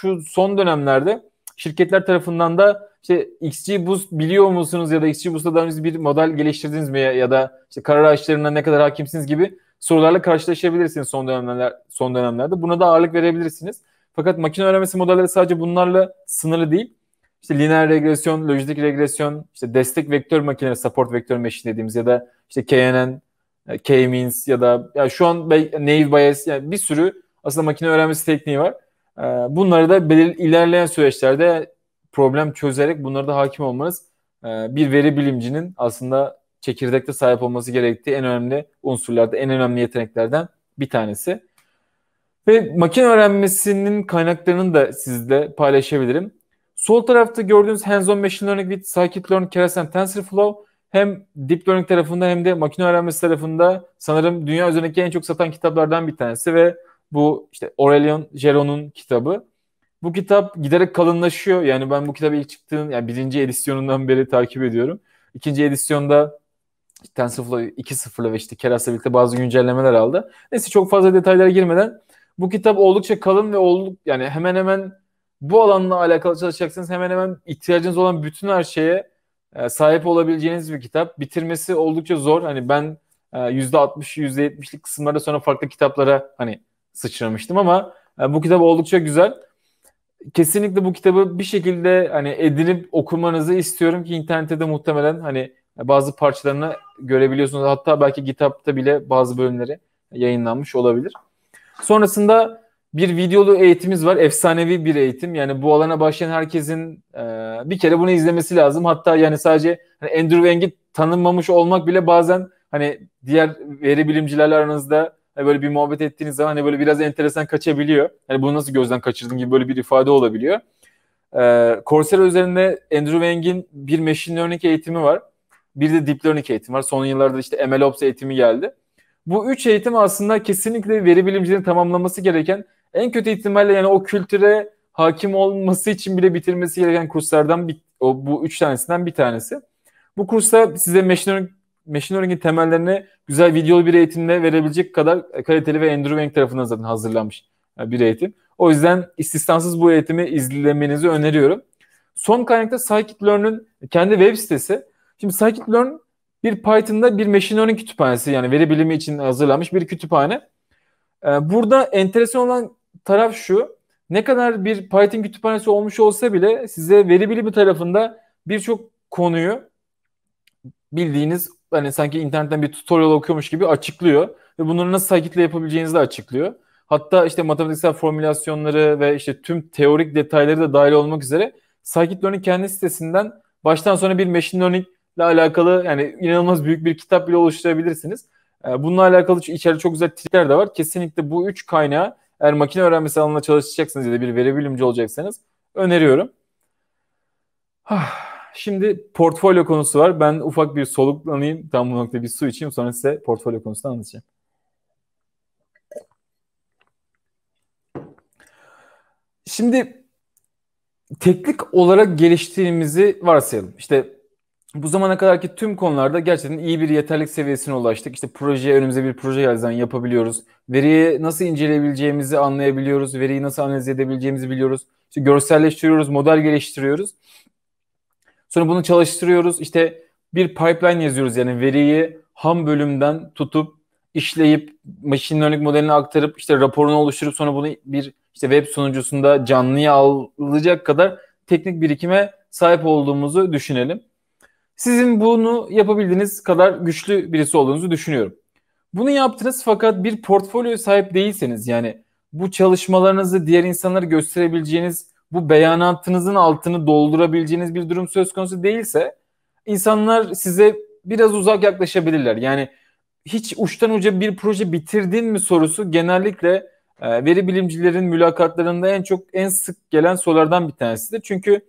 şu son dönemlerde şirketler tarafından da işte XG Boost biliyor musunuz ya da XG Boost'ta daha önce bir model geliştirdiniz mi ya, da işte karar araçlarına ne kadar hakimsiniz gibi sorularla karşılaşabilirsiniz son dönemler son dönemlerde. Buna da ağırlık verebilirsiniz. Fakat makine öğrenmesi modelleri sadece bunlarla sınırlı değil. İşte lineer regresyon, lojistik regresyon, işte destek vektör makineleri, support vektör machine dediğimiz ya da işte KNN, K-means ya da ya şu an naive bias yani bir sürü aslında makine öğrenmesi tekniği var. Ee, bunları da belirli ilerleyen süreçlerde problem çözerek bunlara da hakim olmanız e, bir veri bilimcinin aslında çekirdekte sahip olması gerektiği en önemli unsurlarda, en önemli yeteneklerden bir tanesi. Ve makine öğrenmesinin kaynaklarını da sizle paylaşabilirim. Sol tarafta gördüğünüz hands-on machine learning with scikit-learn, Keras TensorFlow hem deep learning tarafında hem de makine öğrenmesi tarafında sanırım dünya üzerindeki en çok satan kitaplardan bir tanesi ve bu işte Aurelion Geron'un kitabı. Bu kitap giderek kalınlaşıyor. Yani ben bu kitabı ilk çıktığın yani birinci edisyonundan beri takip ediyorum. İkinci edisyonda işte 10 ve işte Keras'la birlikte bazı güncellemeler aldı. Neyse çok fazla detaylara girmeden bu kitap oldukça kalın ve olduk yani hemen hemen bu alanla alakalı çalışacaksınız. Hemen hemen ihtiyacınız olan bütün her şeye e, sahip olabileceğiniz bir kitap. Bitirmesi oldukça zor. Hani ben %60, e, %70'lik kısımlarda sonra farklı kitaplara hani sıçramıştım ama yani e, bu kitap oldukça güzel. Kesinlikle bu kitabı bir şekilde hani edinip okumanızı istiyorum ki internette de muhtemelen hani bazı parçalarını görebiliyorsunuz. Hatta belki kitapta bile bazı bölümleri yayınlanmış olabilir. Sonrasında bir videolu eğitimimiz var. Efsanevi bir eğitim. Yani bu alana başlayan herkesin e, bir kere bunu izlemesi lazım. Hatta yani sadece hani Andrew Wang'i tanınmamış olmak bile bazen hani diğer veri bilimcilerle aranızda hani böyle bir muhabbet ettiğiniz zaman hani böyle biraz enteresan kaçabiliyor. Hani bunu nasıl gözden kaçırdın gibi böyle bir ifade olabiliyor. Ee, Coursera üzerinde Andrew Wang'in bir machine learning eğitimi var. Bir de deep learning eğitimi var. Son yıllarda işte MLOps eğitimi geldi. Bu üç eğitim aslında kesinlikle veri bilimcilerin tamamlaması gereken en kötü ihtimalle yani o kültüre hakim olması için bile bitirmesi gereken kurslardan bir, o, bu üç tanesinden bir tanesi. Bu kursta size machine learning machine learning'in temellerini güzel videolu bir eğitimle verebilecek kadar kaliteli ve Andrew Wang tarafından zaten hazırlanmış e, bir eğitim. O yüzden istisnansız bu eğitimi izlemenizi öneriyorum. Son kaynakta Scikit-Learn'ün kendi web sitesi. Şimdi Scikit-Learn bir Python'da bir machine learning kütüphanesi yani veri bilimi için hazırlanmış bir kütüphane. E, burada enteresan olan taraf şu. Ne kadar bir Python kütüphanesi olmuş olsa bile size veri bilimi tarafında birçok konuyu bildiğiniz hani sanki internetten bir tutorial okuyormuş gibi açıklıyor. Ve bunları nasıl sakitle yapabileceğinizi de açıklıyor. Hatta işte matematiksel formülasyonları ve işte tüm teorik detayları da dahil olmak üzere Scikit-learning kendi sitesinden baştan sona bir machine learning ile alakalı yani inanılmaz büyük bir kitap bile oluşturabilirsiniz. Ee, bununla alakalı içeride çok güzel trikler de var. Kesinlikle bu üç kaynağı eğer makine öğrenmesi alanında çalışacaksınız ya da bir veri bilimci olacaksanız öneriyorum. Ah. Şimdi portfolyo konusu var. Ben ufak bir soluklanayım. Tam bu noktada bir su içeyim. Sonra size portfolyo konusunu anlatacağım. Şimdi teknik olarak geliştiğimizi varsayalım. İşte bu zamana kadarki tüm konularda gerçekten iyi bir yeterlik seviyesine ulaştık. İşte projeye önümüze bir proje geldiği zaman yapabiliyoruz. Veriyi nasıl inceleyebileceğimizi anlayabiliyoruz. Veriyi nasıl analiz edebileceğimizi biliyoruz. İşte görselleştiriyoruz, model geliştiriyoruz. Sonra bunu çalıştırıyoruz. İşte bir pipeline yazıyoruz yani veriyi ham bölümden tutup işleyip machine learning modeline aktarıp işte raporunu oluşturup sonra bunu bir işte web sunucusunda canlıya alacak kadar teknik birikime sahip olduğumuzu düşünelim. Sizin bunu yapabildiğiniz kadar güçlü birisi olduğunuzu düşünüyorum. Bunu yaptınız fakat bir portfolyo sahip değilseniz yani bu çalışmalarınızı diğer insanlara gösterebileceğiniz bu beyanatınızın altını doldurabileceğiniz bir durum söz konusu değilse insanlar size biraz uzak yaklaşabilirler. Yani hiç uçtan uca bir proje bitirdin mi sorusu genellikle e, veri bilimcilerin mülakatlarında en çok en sık gelen sorulardan bir tanesidir. Çünkü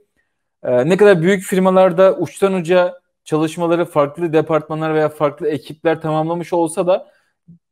e, ne kadar büyük firmalarda uçtan uca çalışmaları farklı departmanlar veya farklı ekipler tamamlamış olsa da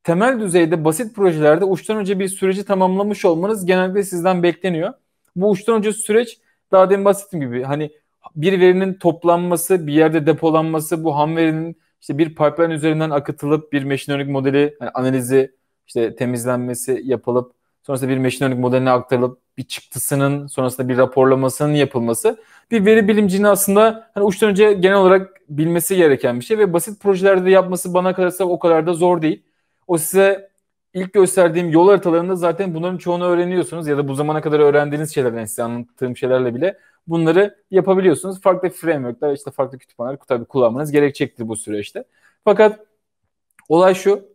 temel düzeyde basit projelerde uçtan uca bir süreci tamamlamış olmanız genellikle sizden bekleniyor. Bu uçtan uca süreç daha demin bahsettiğim gibi hani bir verinin toplanması, bir yerde depolanması, bu ham verinin işte bir pipeline üzerinden akıtılıp bir machine learning modeli yani analizi işte temizlenmesi yapılıp sonrasında bir machine learning modeline aktarılıp bir çıktısının sonrasında bir raporlamasının yapılması bir veri bilimcinin aslında hani uçtan önce genel olarak bilmesi gereken bir şey ve basit projelerde yapması bana kalırsa o kadar da zor değil. O size ilk gösterdiğim yol haritalarında zaten bunların çoğunu öğreniyorsunuz ya da bu zamana kadar öğrendiğiniz şeylerden size anlattığım şeylerle bile bunları yapabiliyorsunuz. Farklı frameworkler işte farklı kütüphaneler tabii kullanmanız gerekecektir bu süreçte. Fakat olay şu.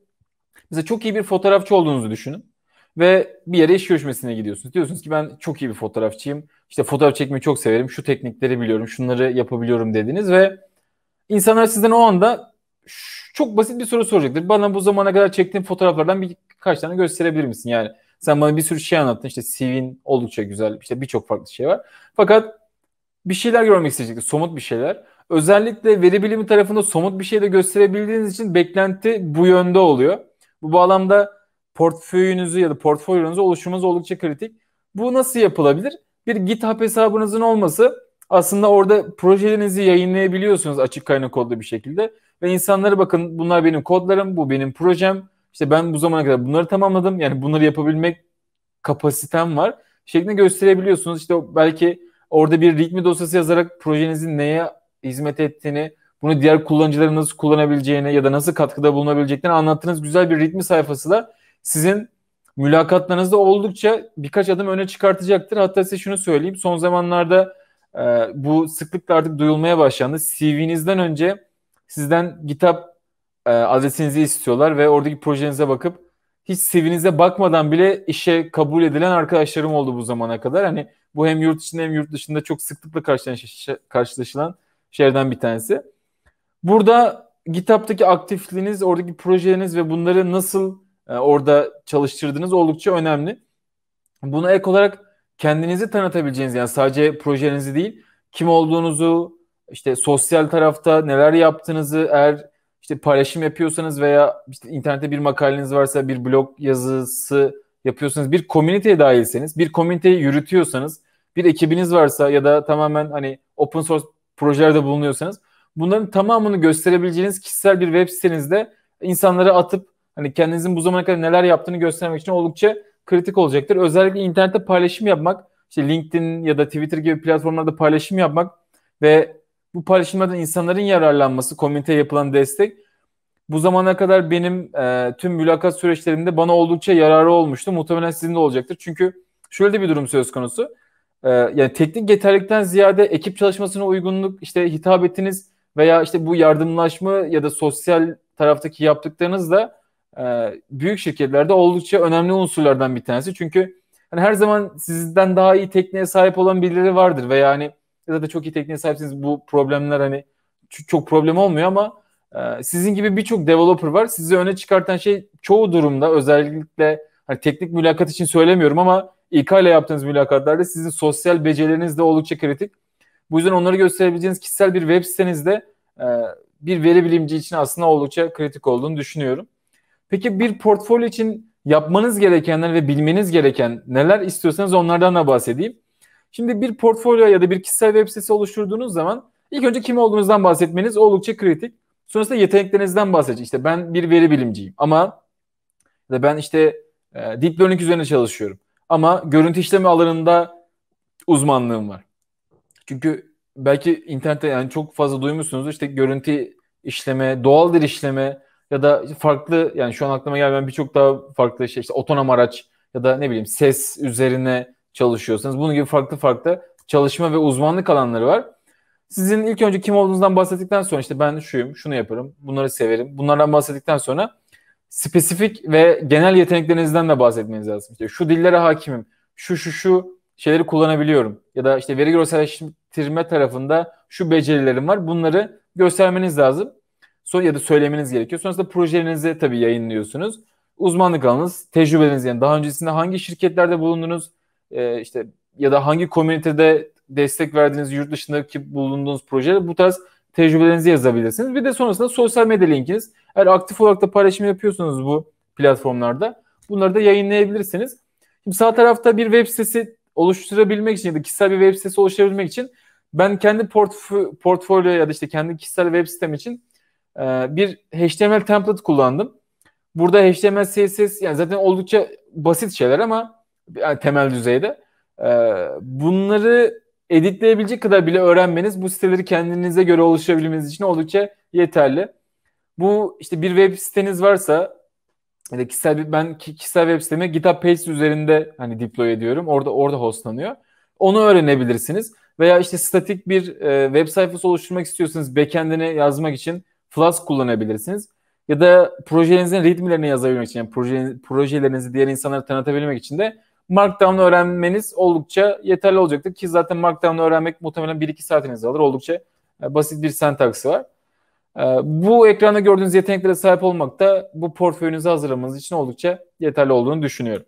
Mesela çok iyi bir fotoğrafçı olduğunuzu düşünün ve bir yere iş görüşmesine gidiyorsunuz. Diyorsunuz ki ben çok iyi bir fotoğrafçıyım. İşte fotoğraf çekmeyi çok severim. Şu teknikleri biliyorum. Şunları yapabiliyorum dediniz ve insanlar sizden o anda çok basit bir soru soracaktır. Bana bu zamana kadar çektiğim fotoğraflardan birkaç tane gösterebilir misin? Yani sen bana bir sürü şey anlattın. İşte CV'nin oldukça güzel. İşte birçok farklı şey var. Fakat bir şeyler görmek isteyecektir. Somut bir şeyler. Özellikle veri bilimi tarafında somut bir şey de gösterebildiğiniz için beklenti bu yönde oluyor. Bu bağlamda portföyünüzü ya da portfolyonuzu oluşturmanız oldukça kritik. Bu nasıl yapılabilir? Bir GitHub hesabınızın olması aslında orada projelerinizi yayınlayabiliyorsunuz açık kaynak kodlu bir şekilde. Ve insanlara bakın bunlar benim kodlarım, bu benim projem. İşte ben bu zamana kadar bunları tamamladım. Yani bunları yapabilmek kapasitem var. Şeklinde gösterebiliyorsunuz. İşte belki orada bir ritmi dosyası yazarak projenizin neye hizmet ettiğini, bunu diğer kullanıcıların nasıl kullanabileceğini ya da nasıl katkıda bulunabileceklerini anlattığınız güzel bir ritmi sayfası da sizin mülakatlarınızda oldukça birkaç adım öne çıkartacaktır. Hatta size şunu söyleyeyim. Son zamanlarda e, bu sıklıkla artık duyulmaya başlandı. CV'nizden önce sizden GitHub e, adresinizi istiyorlar ve oradaki projenize bakıp hiç CV'nize bakmadan bile işe kabul edilen arkadaşlarım oldu bu zamana kadar. Hani bu hem yurt içinde hem yurt dışında çok sıklıkla şey, şey, karşılaşılan şeylerden bir tanesi. Burada GitHub'taki aktifliğiniz, oradaki projeniz ve bunları nasıl e, orada çalıştırdığınız oldukça önemli. Buna ek olarak kendinizi tanıtabileceğiniz yani sadece projenizi değil, kim olduğunuzu, işte sosyal tarafta neler yaptığınızı eğer işte paylaşım yapıyorsanız veya işte internette bir makaleniz varsa bir blog yazısı yapıyorsanız bir komüniteye dahilseniz bir komüniteyi yürütüyorsanız bir ekibiniz varsa ya da tamamen hani open source projelerde bulunuyorsanız bunların tamamını gösterebileceğiniz kişisel bir web sitenizde insanlara atıp hani kendinizin bu zamana kadar neler yaptığını göstermek için oldukça kritik olacaktır. Özellikle internette paylaşım yapmak, işte LinkedIn ya da Twitter gibi platformlarda paylaşım yapmak ve bu paylaşımlardan insanların yararlanması, komünite yapılan destek bu zamana kadar benim e, tüm mülakat süreçlerimde bana oldukça yararı olmuştu. Muhtemelen sizin de olacaktır. Çünkü şöyle bir durum söz konusu. E, yani teknik yeterlikten ziyade ekip çalışmasına uygunluk, işte hitap ettiğiniz veya işte bu yardımlaşma ya da sosyal taraftaki yaptıklarınız da e, büyük şirketlerde oldukça önemli unsurlardan bir tanesi. Çünkü hani her zaman sizden daha iyi tekneye sahip olan birileri vardır veya hani Zaten çok iyi tekniğe sahipsiniz bu problemler hani çok problem olmuyor ama e, sizin gibi birçok developer var. Sizi öne çıkartan şey çoğu durumda özellikle hani teknik mülakat için söylemiyorum ama İK ile yaptığınız mülakatlarda sizin sosyal becerileriniz de oldukça kritik. Bu yüzden onları gösterebileceğiniz kişisel bir web sitenizde e, bir veri bilimci için aslında oldukça kritik olduğunu düşünüyorum. Peki bir portfolyo için yapmanız gerekenler ve bilmeniz gereken neler istiyorsanız onlardan da bahsedeyim. Şimdi bir portfolyo ya da bir kişisel web sitesi oluşturduğunuz zaman ilk önce kim olduğunuzdan bahsetmeniz oldukça kritik. Sonrasında yeteneklerinizden bahsedeceğiz. İşte ben bir veri bilimciyim ama ya ben işte e, deep learning üzerine çalışıyorum. Ama görüntü işleme alanında uzmanlığım var. Çünkü belki internette yani çok fazla duymuşsunuz işte görüntü işleme, doğal dil işleme ya da farklı yani şu an aklıma gelmeyen birçok daha farklı şey işte otonom araç ya da ne bileyim ses üzerine çalışıyorsanız bunun gibi farklı farklı çalışma ve uzmanlık alanları var. Sizin ilk önce kim olduğunuzdan bahsettikten sonra işte ben şuyum, şunu yaparım, bunları severim. Bunlardan bahsettikten sonra spesifik ve genel yeteneklerinizden de bahsetmeniz lazım. İşte şu dillere hakimim, şu şu şu şeyleri kullanabiliyorum. Ya da işte veri görselleştirme tarafında şu becerilerim var. Bunları göstermeniz lazım. Son ya da söylemeniz gerekiyor. Sonrasında projelerinizi tabii yayınlıyorsunuz. Uzmanlık alanınız, tecrübeniz yani daha öncesinde hangi şirketlerde bulundunuz, e, işte ya da hangi komünitede destek verdiğiniz yurt dışındaki bulunduğunuz projede bu tarz tecrübelerinizi yazabilirsiniz. Bir de sonrasında sosyal medya linkiniz. Eğer aktif olarak da paylaşım yapıyorsunuz bu platformlarda bunları da yayınlayabilirsiniz. Şimdi sağ tarafta bir web sitesi oluşturabilmek için ya da kişisel bir web sitesi oluşturabilmek için ben kendi portf- portfolyo ya da işte kendi kişisel web sitem için e, bir HTML template kullandım. Burada HTML, CSS yani zaten oldukça basit şeyler ama yani temel düzeyde. E, bunları editleyebilecek kadar bile öğrenmeniz bu siteleri kendinize göre oluşturabilmeniz için oldukça yeterli. Bu işte bir web siteniz varsa ya da kişisel ben kişisel web sitemi GitHub Pages üzerinde hani deploy ediyorum. Orada orada hostlanıyor. Onu öğrenebilirsiniz. Veya işte statik bir e, web sayfası oluşturmak istiyorsanız backend'ine yazmak için Flask kullanabilirsiniz. Ya da projenizin readme'lerini yazabilmek için yani proje, projelerinizi diğer insanlara tanıtabilmek için de Markdown öğrenmeniz oldukça yeterli olacaktır ki zaten Markdown'u öğrenmek muhtemelen 1-2 saatinizi alır. Oldukça e, basit bir sentaksi var. E, bu ekranda gördüğünüz yeteneklere sahip olmak da bu portföyünüzü hazırlamanız için oldukça yeterli olduğunu düşünüyorum.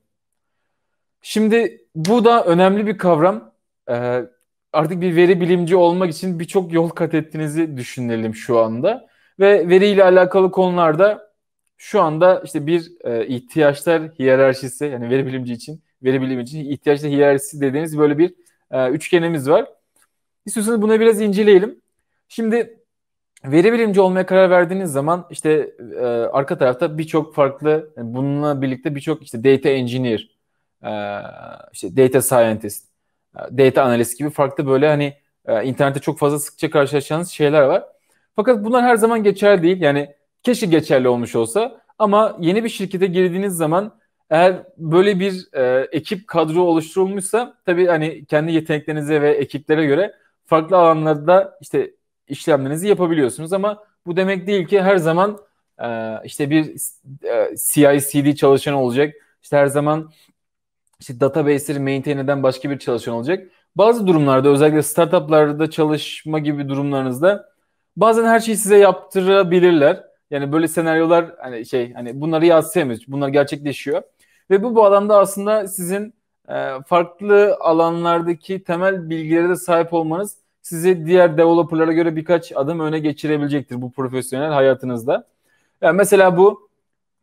Şimdi bu da önemli bir kavram. E, artık bir veri bilimci olmak için birçok yol kat ettiğinizi düşünelim şu anda. Ve veri ile alakalı konularda şu anda işte bir ihtiyaçlar hiyerarşisi yani veri bilimci için veri bilimi için ihtiyaçta hiyerarşisi dediğimiz böyle bir e, üçgenimiz var. İstiyorsanız bunu biraz inceleyelim. Şimdi veri bilimci olmaya karar verdiğiniz zaman işte e, arka tarafta birçok farklı yani bununla birlikte birçok işte data engineer, e, işte data scientist, e, data analist gibi farklı böyle hani e, internette çok fazla sıkça karşılaşacağınız şeyler var. Fakat bunlar her zaman geçerli değil. Yani keşke geçerli olmuş olsa ama yeni bir şirkete girdiğiniz zaman eğer böyle bir e, ekip kadro oluşturulmuşsa tabii hani kendi yeteneklerinize ve ekiplere göre farklı alanlarda işte işlemlerinizi yapabiliyorsunuz ama bu demek değil ki her zaman e, işte bir e, CI/CD çalışan olacak. İşte her zaman işte database'leri maintain eden başka bir çalışan olacak. Bazı durumlarda özellikle startuplarda çalışma gibi durumlarınızda bazen her şeyi size yaptırabilirler. Yani böyle senaryolar hani şey hani bunları yatsıyamayız. Bunlar gerçekleşiyor. Ve bu alanda aslında sizin e, farklı alanlardaki temel bilgilere de sahip olmanız sizi diğer developerlara göre birkaç adım öne geçirebilecektir bu profesyonel hayatınızda. Yani mesela bu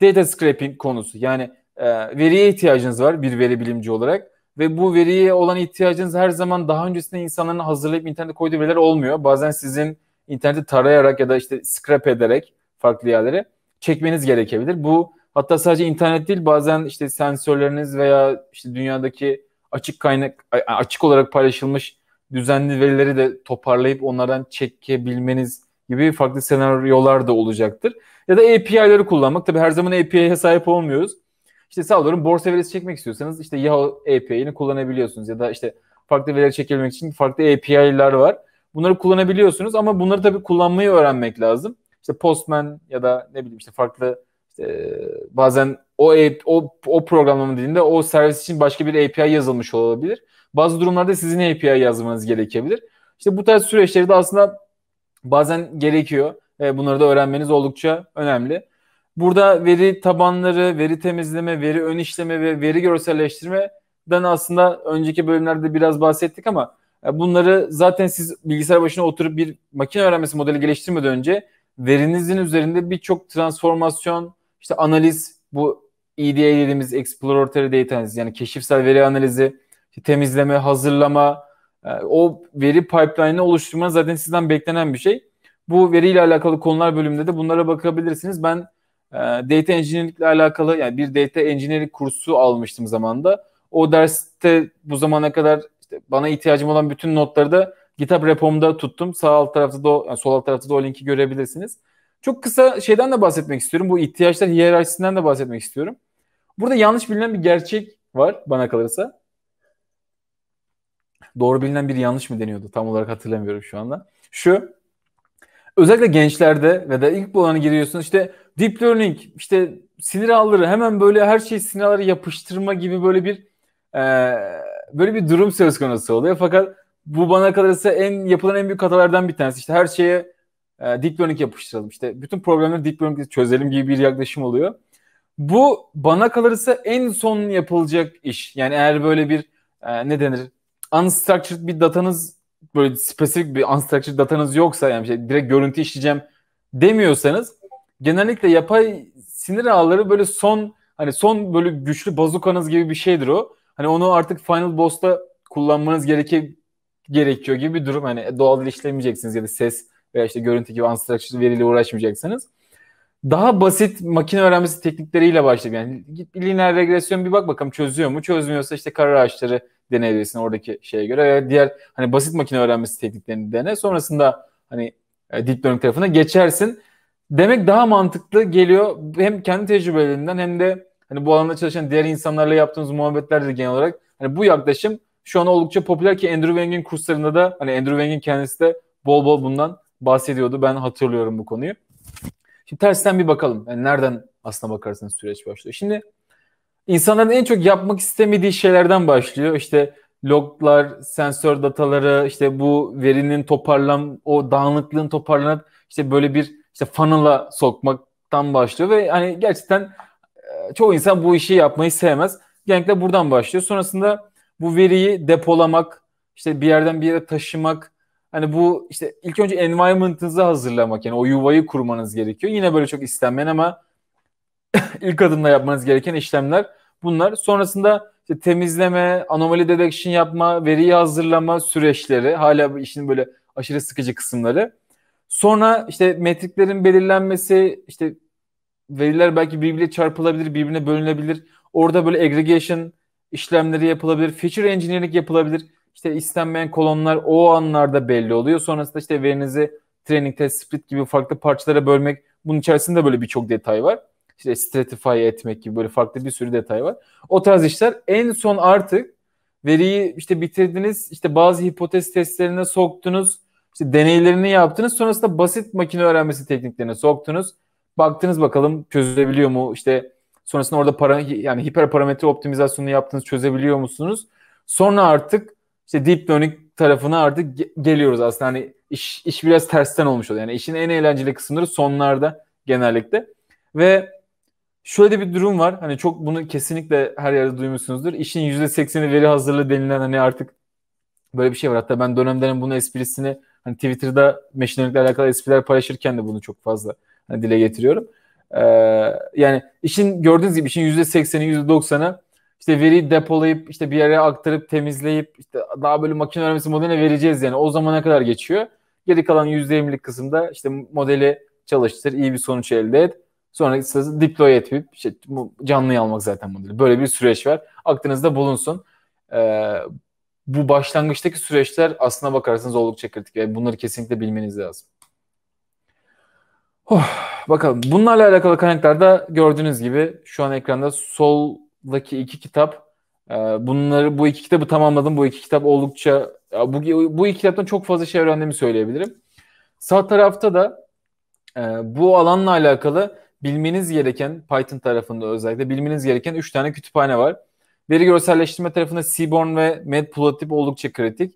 data scraping konusu. Yani e, veriye ihtiyacınız var bir veri bilimci olarak ve bu veriye olan ihtiyacınız her zaman daha öncesinde insanların hazırlayıp internete koyduğu veriler olmuyor. Bazen sizin interneti tarayarak ya da işte scrap ederek farklı yerlere çekmeniz gerekebilir. Bu Hatta sadece internet değil bazen işte sensörleriniz veya işte dünyadaki açık kaynak açık olarak paylaşılmış düzenli verileri de toparlayıp onlardan çekebilmeniz gibi farklı senaryolar da olacaktır. Ya da API'leri kullanmak. Tabii her zaman API'ye sahip olmuyoruz. İşte sağlıyorum borsa verisi çekmek istiyorsanız işte Yahoo API'ni kullanabiliyorsunuz ya da işte farklı veriler çekilmek için farklı API'ler var. Bunları kullanabiliyorsunuz ama bunları tabii kullanmayı öğrenmek lazım. İşte Postman ya da ne bileyim işte farklı e, bazen o o o programlama dilinde o servis için başka bir API yazılmış olabilir. Bazı durumlarda sizin API yazmanız gerekebilir. İşte bu tarz süreçleri de aslında bazen gerekiyor. E, bunları da öğrenmeniz oldukça önemli. Burada veri tabanları, veri temizleme, veri ön işleme ve veri görselleştirmeden aslında önceki bölümlerde biraz bahsettik ama e, bunları zaten siz bilgisayar başına oturup bir makine öğrenmesi modeli geliştirmeden önce verinizin üzerinde birçok transformasyon, işte analiz bu EDA dediğimiz exploratory data analiz yani keşifsel veri analizi, temizleme, hazırlama, e, o veri pipeline'ını oluşturma zaten sizden beklenen bir şey. Bu veriyle alakalı konular bölümünde de bunlara bakabilirsiniz. Ben e, data engineering ile alakalı yani bir data engineering kursu almıştım zamanda. O derste bu zamana kadar işte bana ihtiyacım olan bütün notları da GitHub repomda tuttum. Sağ alt tarafta da o, yani sol alt tarafta da o linki görebilirsiniz. Çok kısa şeyden de bahsetmek istiyorum. Bu ihtiyaçlar hiyerarşisinden de bahsetmek istiyorum. Burada yanlış bilinen bir gerçek var bana kalırsa. Doğru bilinen bir yanlış mı deniyordu? Tam olarak hatırlamıyorum şu anda. Şu özellikle gençlerde ve de ilk bulana giriyorsun işte deep learning işte sinir ağları hemen böyle her şey sinir ağları yapıştırma gibi böyle bir e, böyle bir durum söz konusu oluyor fakat bu bana kalırsa en yapılan en büyük hatalardan bir tanesi işte her şeye e, deep learning yapıştıralım. İşte bütün problemleri deep learning çözelim gibi bir yaklaşım oluyor. Bu bana kalırsa en son yapılacak iş. Yani eğer böyle bir e, ne denir unstructured bir datanız böyle spesifik bir unstructured datanız yoksa yani şey, direkt görüntü işleyeceğim demiyorsanız genellikle yapay sinir ağları böyle son hani son böyle güçlü bazukanız gibi bir şeydir o. Hani onu artık Final Boss'ta kullanmanız gereke, gerekiyor gibi bir durum. Hani doğal işlemeyeceksiniz ya da ses veya işte görüntü gibi unstructured veriyle uğraşmayacaksanız Daha basit makine öğrenmesi teknikleriyle başlayıp yani git lineer regresyon bir bak bakalım çözüyor mu? Çözmüyorsa işte karar ağaçları deneyebilirsin oradaki şeye göre veya diğer hani basit makine öğrenmesi tekniklerini dene. Sonrasında hani e, deep learning tarafına geçersin. Demek daha mantıklı geliyor hem kendi tecrübelerinden hem de hani bu alanda çalışan diğer insanlarla yaptığımız muhabbetlerde genel olarak hani bu yaklaşım şu an oldukça popüler ki Andrew Wang'in kurslarında da hani Andrew Wang'in kendisi de bol bol bundan bahsediyordu. Ben hatırlıyorum bu konuyu. Şimdi tersten bir bakalım. Yani nereden aslına bakarsanız süreç başlıyor. Şimdi insanların en çok yapmak istemediği şeylerden başlıyor. İşte loglar, sensör dataları, işte bu verinin toparlan, o dağınıklığın toparlanıp işte böyle bir işte funnel'a sokmaktan başlıyor ve hani gerçekten e, çoğu insan bu işi yapmayı sevmez. Genellikle buradan başlıyor. Sonrasında bu veriyi depolamak, işte bir yerden bir yere taşımak, hani bu işte ilk önce environment'ınızı hazırlamak yani o yuvayı kurmanız gerekiyor. Yine böyle çok istenmeyen ama ilk adımda yapmanız gereken işlemler bunlar. Sonrasında işte temizleme, anomali detection yapma, veriyi hazırlama süreçleri hala işin böyle aşırı sıkıcı kısımları. Sonra işte metriklerin belirlenmesi, işte veriler belki birbirine çarpılabilir, birbirine bölünebilir. Orada böyle aggregation işlemleri yapılabilir, feature engineering yapılabilir. İşte istenmeyen kolonlar o anlarda belli oluyor. Sonrasında işte verinizi training test split gibi farklı parçalara bölmek. Bunun içerisinde böyle birçok detay var. İşte stratify etmek gibi böyle farklı bir sürü detay var. O tarz işler en son artık veriyi işte bitirdiniz. işte bazı hipotez testlerine soktunuz. İşte deneylerini yaptınız. Sonrasında basit makine öğrenmesi tekniklerine soktunuz. Baktınız bakalım çözülebiliyor mu? İşte sonrasında orada para, yani hiper parametre optimizasyonunu yaptınız çözebiliyor musunuz? Sonra artık işte deep learning tarafına artık geliyoruz aslında. Hani iş, iş biraz tersten olmuş oluyor. Yani işin en eğlenceli kısımları sonlarda genellikle. Ve şöyle bir durum var. Hani çok bunu kesinlikle her yerde duymuşsunuzdur. İşin %80'i veri hazırlığı denilen hani artık böyle bir şey var. Hatta ben dönemlerin bunun esprisini hani Twitter'da machine learning'le alakalı espriler paylaşırken de bunu çok fazla hani dile getiriyorum. Ee, yani işin gördüğünüz gibi işin %80'i %90'ı işte veriyi depolayıp işte bir yere aktarıp temizleyip işte daha böyle makine öğrenmesi modeline vereceğiz yani. O zamana kadar geçiyor. Geri kalan %20'lik kısımda işte modeli çalıştır, iyi bir sonuç elde et. Sonra deploy etip işte canlıyı almak zaten modeli. Böyle bir süreç var. Aklınızda bulunsun. Ee, bu başlangıçtaki süreçler aslına bakarsanız oldukça kritik. Yani bunları kesinlikle bilmeniz lazım. Oh, bakalım. Bunlarla alakalı kaynaklarda gördüğünüz gibi şu an ekranda sol Lucky iki kitap. Ee, bunları bu iki kitabı tamamladım. Bu iki kitap oldukça bu, bu iki kitaptan çok fazla şey öğrendiğimi söyleyebilirim. Sağ tarafta da e, bu alanla alakalı bilmeniz gereken Python tarafında özellikle bilmeniz gereken 3 tane kütüphane var. Veri görselleştirme tarafında Seaborn ve Matplotlib oldukça kritik.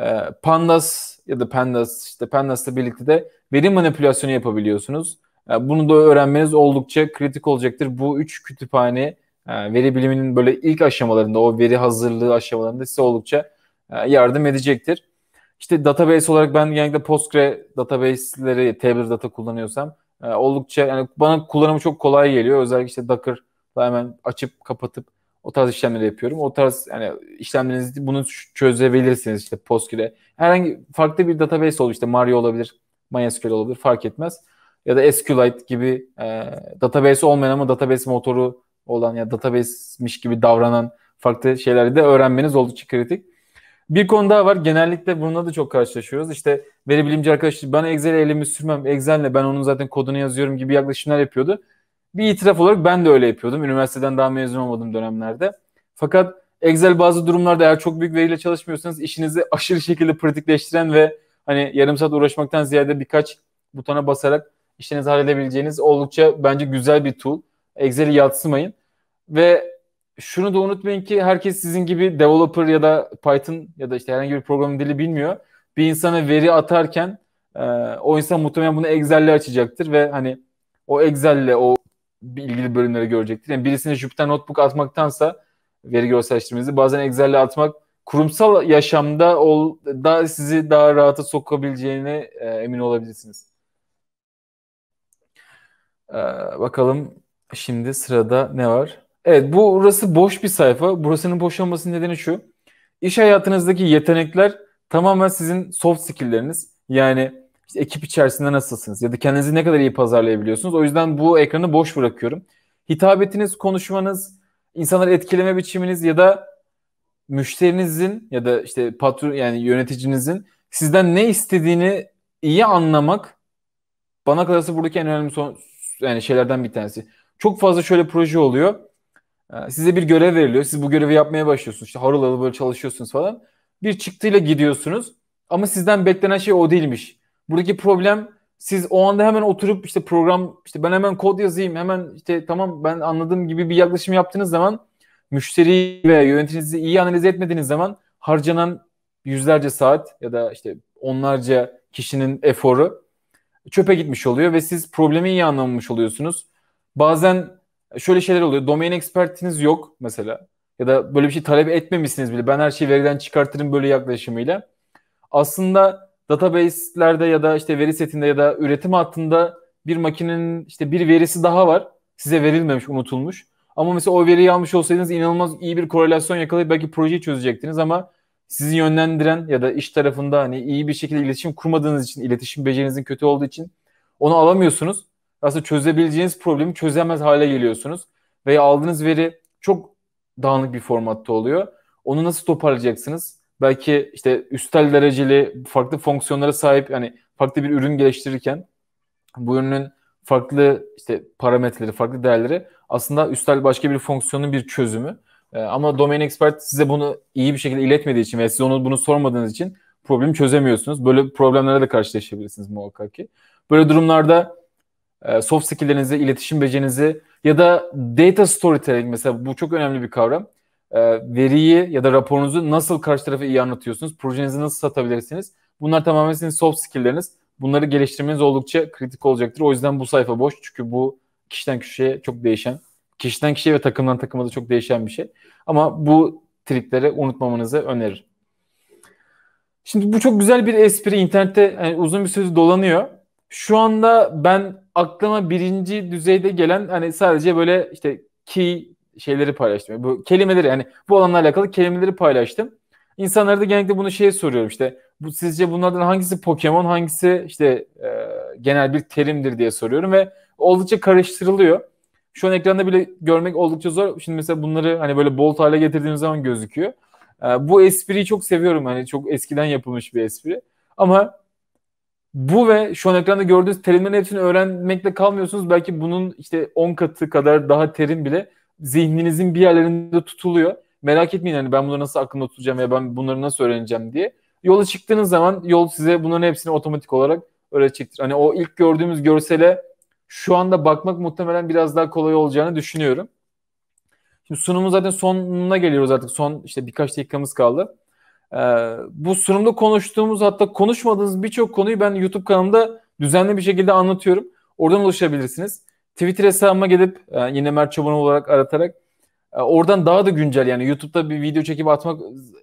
Ee, Pandas ya da Pandas işte Pandas'la birlikte de veri manipülasyonu yapabiliyorsunuz. Ee, bunu da öğrenmeniz oldukça kritik olacaktır. Bu üç kütüphane ee, veri biliminin böyle ilk aşamalarında o veri hazırlığı aşamalarında size oldukça e, yardım edecektir. İşte database olarak ben genellikle Postgre database'leri Tabler data kullanıyorsam e, oldukça yani bana kullanımı çok kolay geliyor. Özellikle işte Docker'la hemen açıp kapatıp o tarz işlemleri yapıyorum. O tarz yani işlemlerinizi bunu çözebilirsiniz işte Postgre. Herhangi farklı bir database olabilir. işte Mario olabilir, MySQL olabilir fark etmez. Ya da SQLite gibi e, database olmayan ama database motoru olan ya database'miş gibi davranan farklı şeyleri de öğrenmeniz oldukça kritik. Bir konu daha var. Genellikle bununla da çok karşılaşıyoruz. İşte veri bilimci arkadaşlar bana Excel'e elimi sürmem. Excel'le ben onun zaten kodunu yazıyorum gibi yaklaşımlar yapıyordu. Bir itiraf olarak ben de öyle yapıyordum. Üniversiteden daha mezun olmadığım dönemlerde. Fakat Excel bazı durumlarda eğer çok büyük veriyle çalışmıyorsanız işinizi aşırı şekilde pratikleştiren ve hani yarım saat uğraşmaktan ziyade birkaç butona basarak işinizi halledebileceğiniz oldukça bence güzel bir tool. Excel'i yatsımayın. Ve şunu da unutmayın ki herkes sizin gibi developer ya da Python ya da işte herhangi bir programın dili bilmiyor. Bir insana veri atarken e, o insan muhtemelen bunu Excel'le açacaktır ve hani o Excel'le o ilgili bölümleri görecektir. Yani birisine Jupyter Notebook atmaktansa veri görselleştirmenizi bazen Excel'le atmak kurumsal yaşamda ol, daha sizi daha rahata sokabileceğine e, emin olabilirsiniz. Ee, bakalım Şimdi sırada ne var? Evet bu burası boş bir sayfa. Burasının boş olmasının nedeni şu. İş hayatınızdaki yetenekler tamamen sizin soft skill'leriniz. Yani işte ekip içerisinde nasılsınız ya da kendinizi ne kadar iyi pazarlayabiliyorsunuz. O yüzden bu ekranı boş bırakıyorum. Hitabetiniz, konuşmanız, insanları etkileme biçiminiz ya da müşterinizin ya da işte patron yani yöneticinizin sizden ne istediğini iyi anlamak bana kalırsa buradaki en önemli son yani şeylerden bir tanesi. Çok fazla şöyle proje oluyor. Ee, size bir görev veriliyor. Siz bu görevi yapmaya başlıyorsunuz. İşte harıl harıl böyle çalışıyorsunuz falan. Bir çıktıyla gidiyorsunuz. Ama sizden beklenen şey o değilmiş. Buradaki problem siz o anda hemen oturup işte program işte ben hemen kod yazayım hemen işte tamam ben anladığım gibi bir yaklaşım yaptığınız zaman müşteri ve yöneticinizi iyi analiz etmediğiniz zaman harcanan yüzlerce saat ya da işte onlarca kişinin eforu çöpe gitmiş oluyor ve siz problemi iyi anlamamış oluyorsunuz bazen şöyle şeyler oluyor. Domain expertiniz yok mesela. Ya da böyle bir şey talep etmemişsiniz bile. Ben her şeyi veriden çıkartırım böyle yaklaşımıyla. Aslında database'lerde ya da işte veri setinde ya da üretim hattında bir makinenin işte bir verisi daha var. Size verilmemiş, unutulmuş. Ama mesela o veriyi almış olsaydınız inanılmaz iyi bir korelasyon yakalayıp belki projeyi çözecektiniz ama sizi yönlendiren ya da iş tarafında hani iyi bir şekilde iletişim kurmadığınız için, iletişim becerinizin kötü olduğu için onu alamıyorsunuz aslında çözebileceğiniz problemi çözemez hale geliyorsunuz. Veya aldığınız veri çok dağınık bir formatta oluyor. Onu nasıl toparlayacaksınız? Belki işte üstel dereceli farklı fonksiyonlara sahip yani farklı bir ürün geliştirirken bu ürünün farklı işte parametreleri, farklı değerleri aslında üstel başka bir fonksiyonun bir çözümü. Ee, ama domain expert size bunu iyi bir şekilde iletmediği için ve siz onu bunu sormadığınız için problemi çözemiyorsunuz. Böyle problemlere de karşılaşabilirsiniz muhakkak ki. Böyle durumlarda e, soft skill'lerinizi, iletişim becerinizi ya da data storytelling mesela bu çok önemli bir kavram. E, veriyi ya da raporunuzu nasıl karşı tarafa iyi anlatıyorsunuz? Projenizi nasıl satabilirsiniz? Bunlar tamamen sizin soft skill'leriniz. Bunları geliştirmeniz oldukça kritik olacaktır. O yüzden bu sayfa boş. Çünkü bu kişiden kişiye çok değişen, kişiden kişiye ve takımdan takıma da çok değişen bir şey. Ama bu trikleri unutmamanızı öneririm. Şimdi bu çok güzel bir espri. internette yani uzun bir sözü dolanıyor. Şu anda ben aklıma birinci düzeyde gelen hani sadece böyle işte key şeyleri paylaştım. Bu kelimeleri yani bu alanla alakalı kelimeleri paylaştım. İnsanlara da genellikle bunu şey soruyorum işte bu sizce bunlardan hangisi Pokemon hangisi işte e, genel bir terimdir diye soruyorum ve oldukça karıştırılıyor. Şu an ekranda bile görmek oldukça zor. Şimdi mesela bunları hani böyle bolt hale getirdiğim zaman gözüküyor. E, bu espriyi çok seviyorum hani çok eskiden yapılmış bir espri. Ama bu ve şu an ekranda gördüğünüz terimlerin hepsini öğrenmekle kalmıyorsunuz. Belki bunun işte 10 katı kadar daha terim bile zihninizin bir yerlerinde tutuluyor. Merak etmeyin hani ben bunları nasıl aklımda tutacağım ya ben bunları nasıl öğreneceğim diye. Yola çıktığınız zaman yol size bunların hepsini otomatik olarak öğretecektir. Hani o ilk gördüğümüz görsele şu anda bakmak muhtemelen biraz daha kolay olacağını düşünüyorum. Şimdi sunumun zaten sonuna geliyoruz artık. Son işte birkaç dakikamız kaldı. Ee, bu sunumda konuştuğumuz hatta konuşmadığımız birçok konuyu ben YouTube kanalımda düzenli bir şekilde anlatıyorum. Oradan ulaşabilirsiniz. Twitter hesabıma gelip e, yine Mert Çoban olarak aratarak e, oradan daha da güncel yani YouTube'da bir video çekip atmak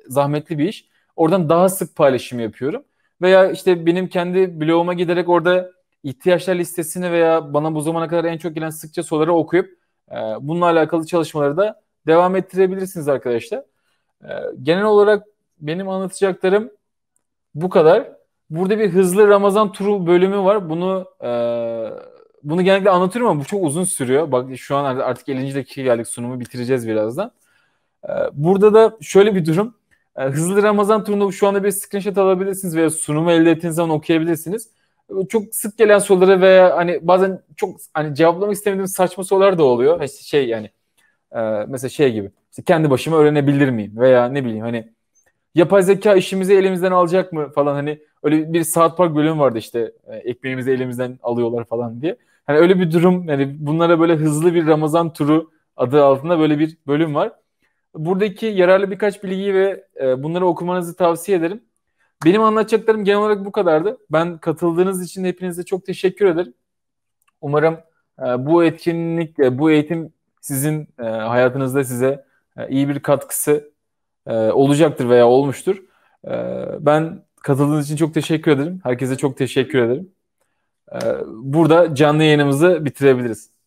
zahmetli bir iş. Oradan daha sık paylaşım yapıyorum. Veya işte benim kendi bloguma giderek orada ihtiyaçlar listesini veya bana bu zamana kadar en çok gelen sıkça soruları okuyup e, bununla alakalı çalışmaları da devam ettirebilirsiniz arkadaşlar. genel olarak benim anlatacaklarım bu kadar. Burada bir hızlı Ramazan turu bölümü var. Bunu e, bunu genellikle anlatıyorum ama bu çok uzun sürüyor. Bak şu an artık 50. dakika geldik. Sunumu bitireceğiz birazdan. E, burada da şöyle bir durum. E, hızlı Ramazan turunda şu anda bir screenshot alabilirsiniz veya sunumu elde ettiğiniz zaman okuyabilirsiniz. Çok sık gelen soruları veya hani bazen çok hani cevaplamak istemediğim saçma sorular da oluyor. İşte şey yani e, mesela şey gibi. İşte kendi başıma öğrenebilir miyim veya ne bileyim hani yapay zeka işimizi elimizden alacak mı falan hani öyle bir saat Park bölümü vardı işte e, ekmeğimizi elimizden alıyorlar falan diye. Hani öyle bir durum yani bunlara böyle hızlı bir Ramazan turu adı altında böyle bir bölüm var. Buradaki yararlı birkaç bilgiyi ve e, bunları okumanızı tavsiye ederim. Benim anlatacaklarım genel olarak bu kadardı. Ben katıldığınız için hepinize çok teşekkür ederim. Umarım e, bu etkinlik, bu eğitim sizin hayatınızda size iyi bir katkısı e, olacaktır veya olmuştur. E, ben katıldığınız için çok teşekkür ederim. Herkese çok teşekkür ederim. E, burada canlı yayınımızı bitirebiliriz.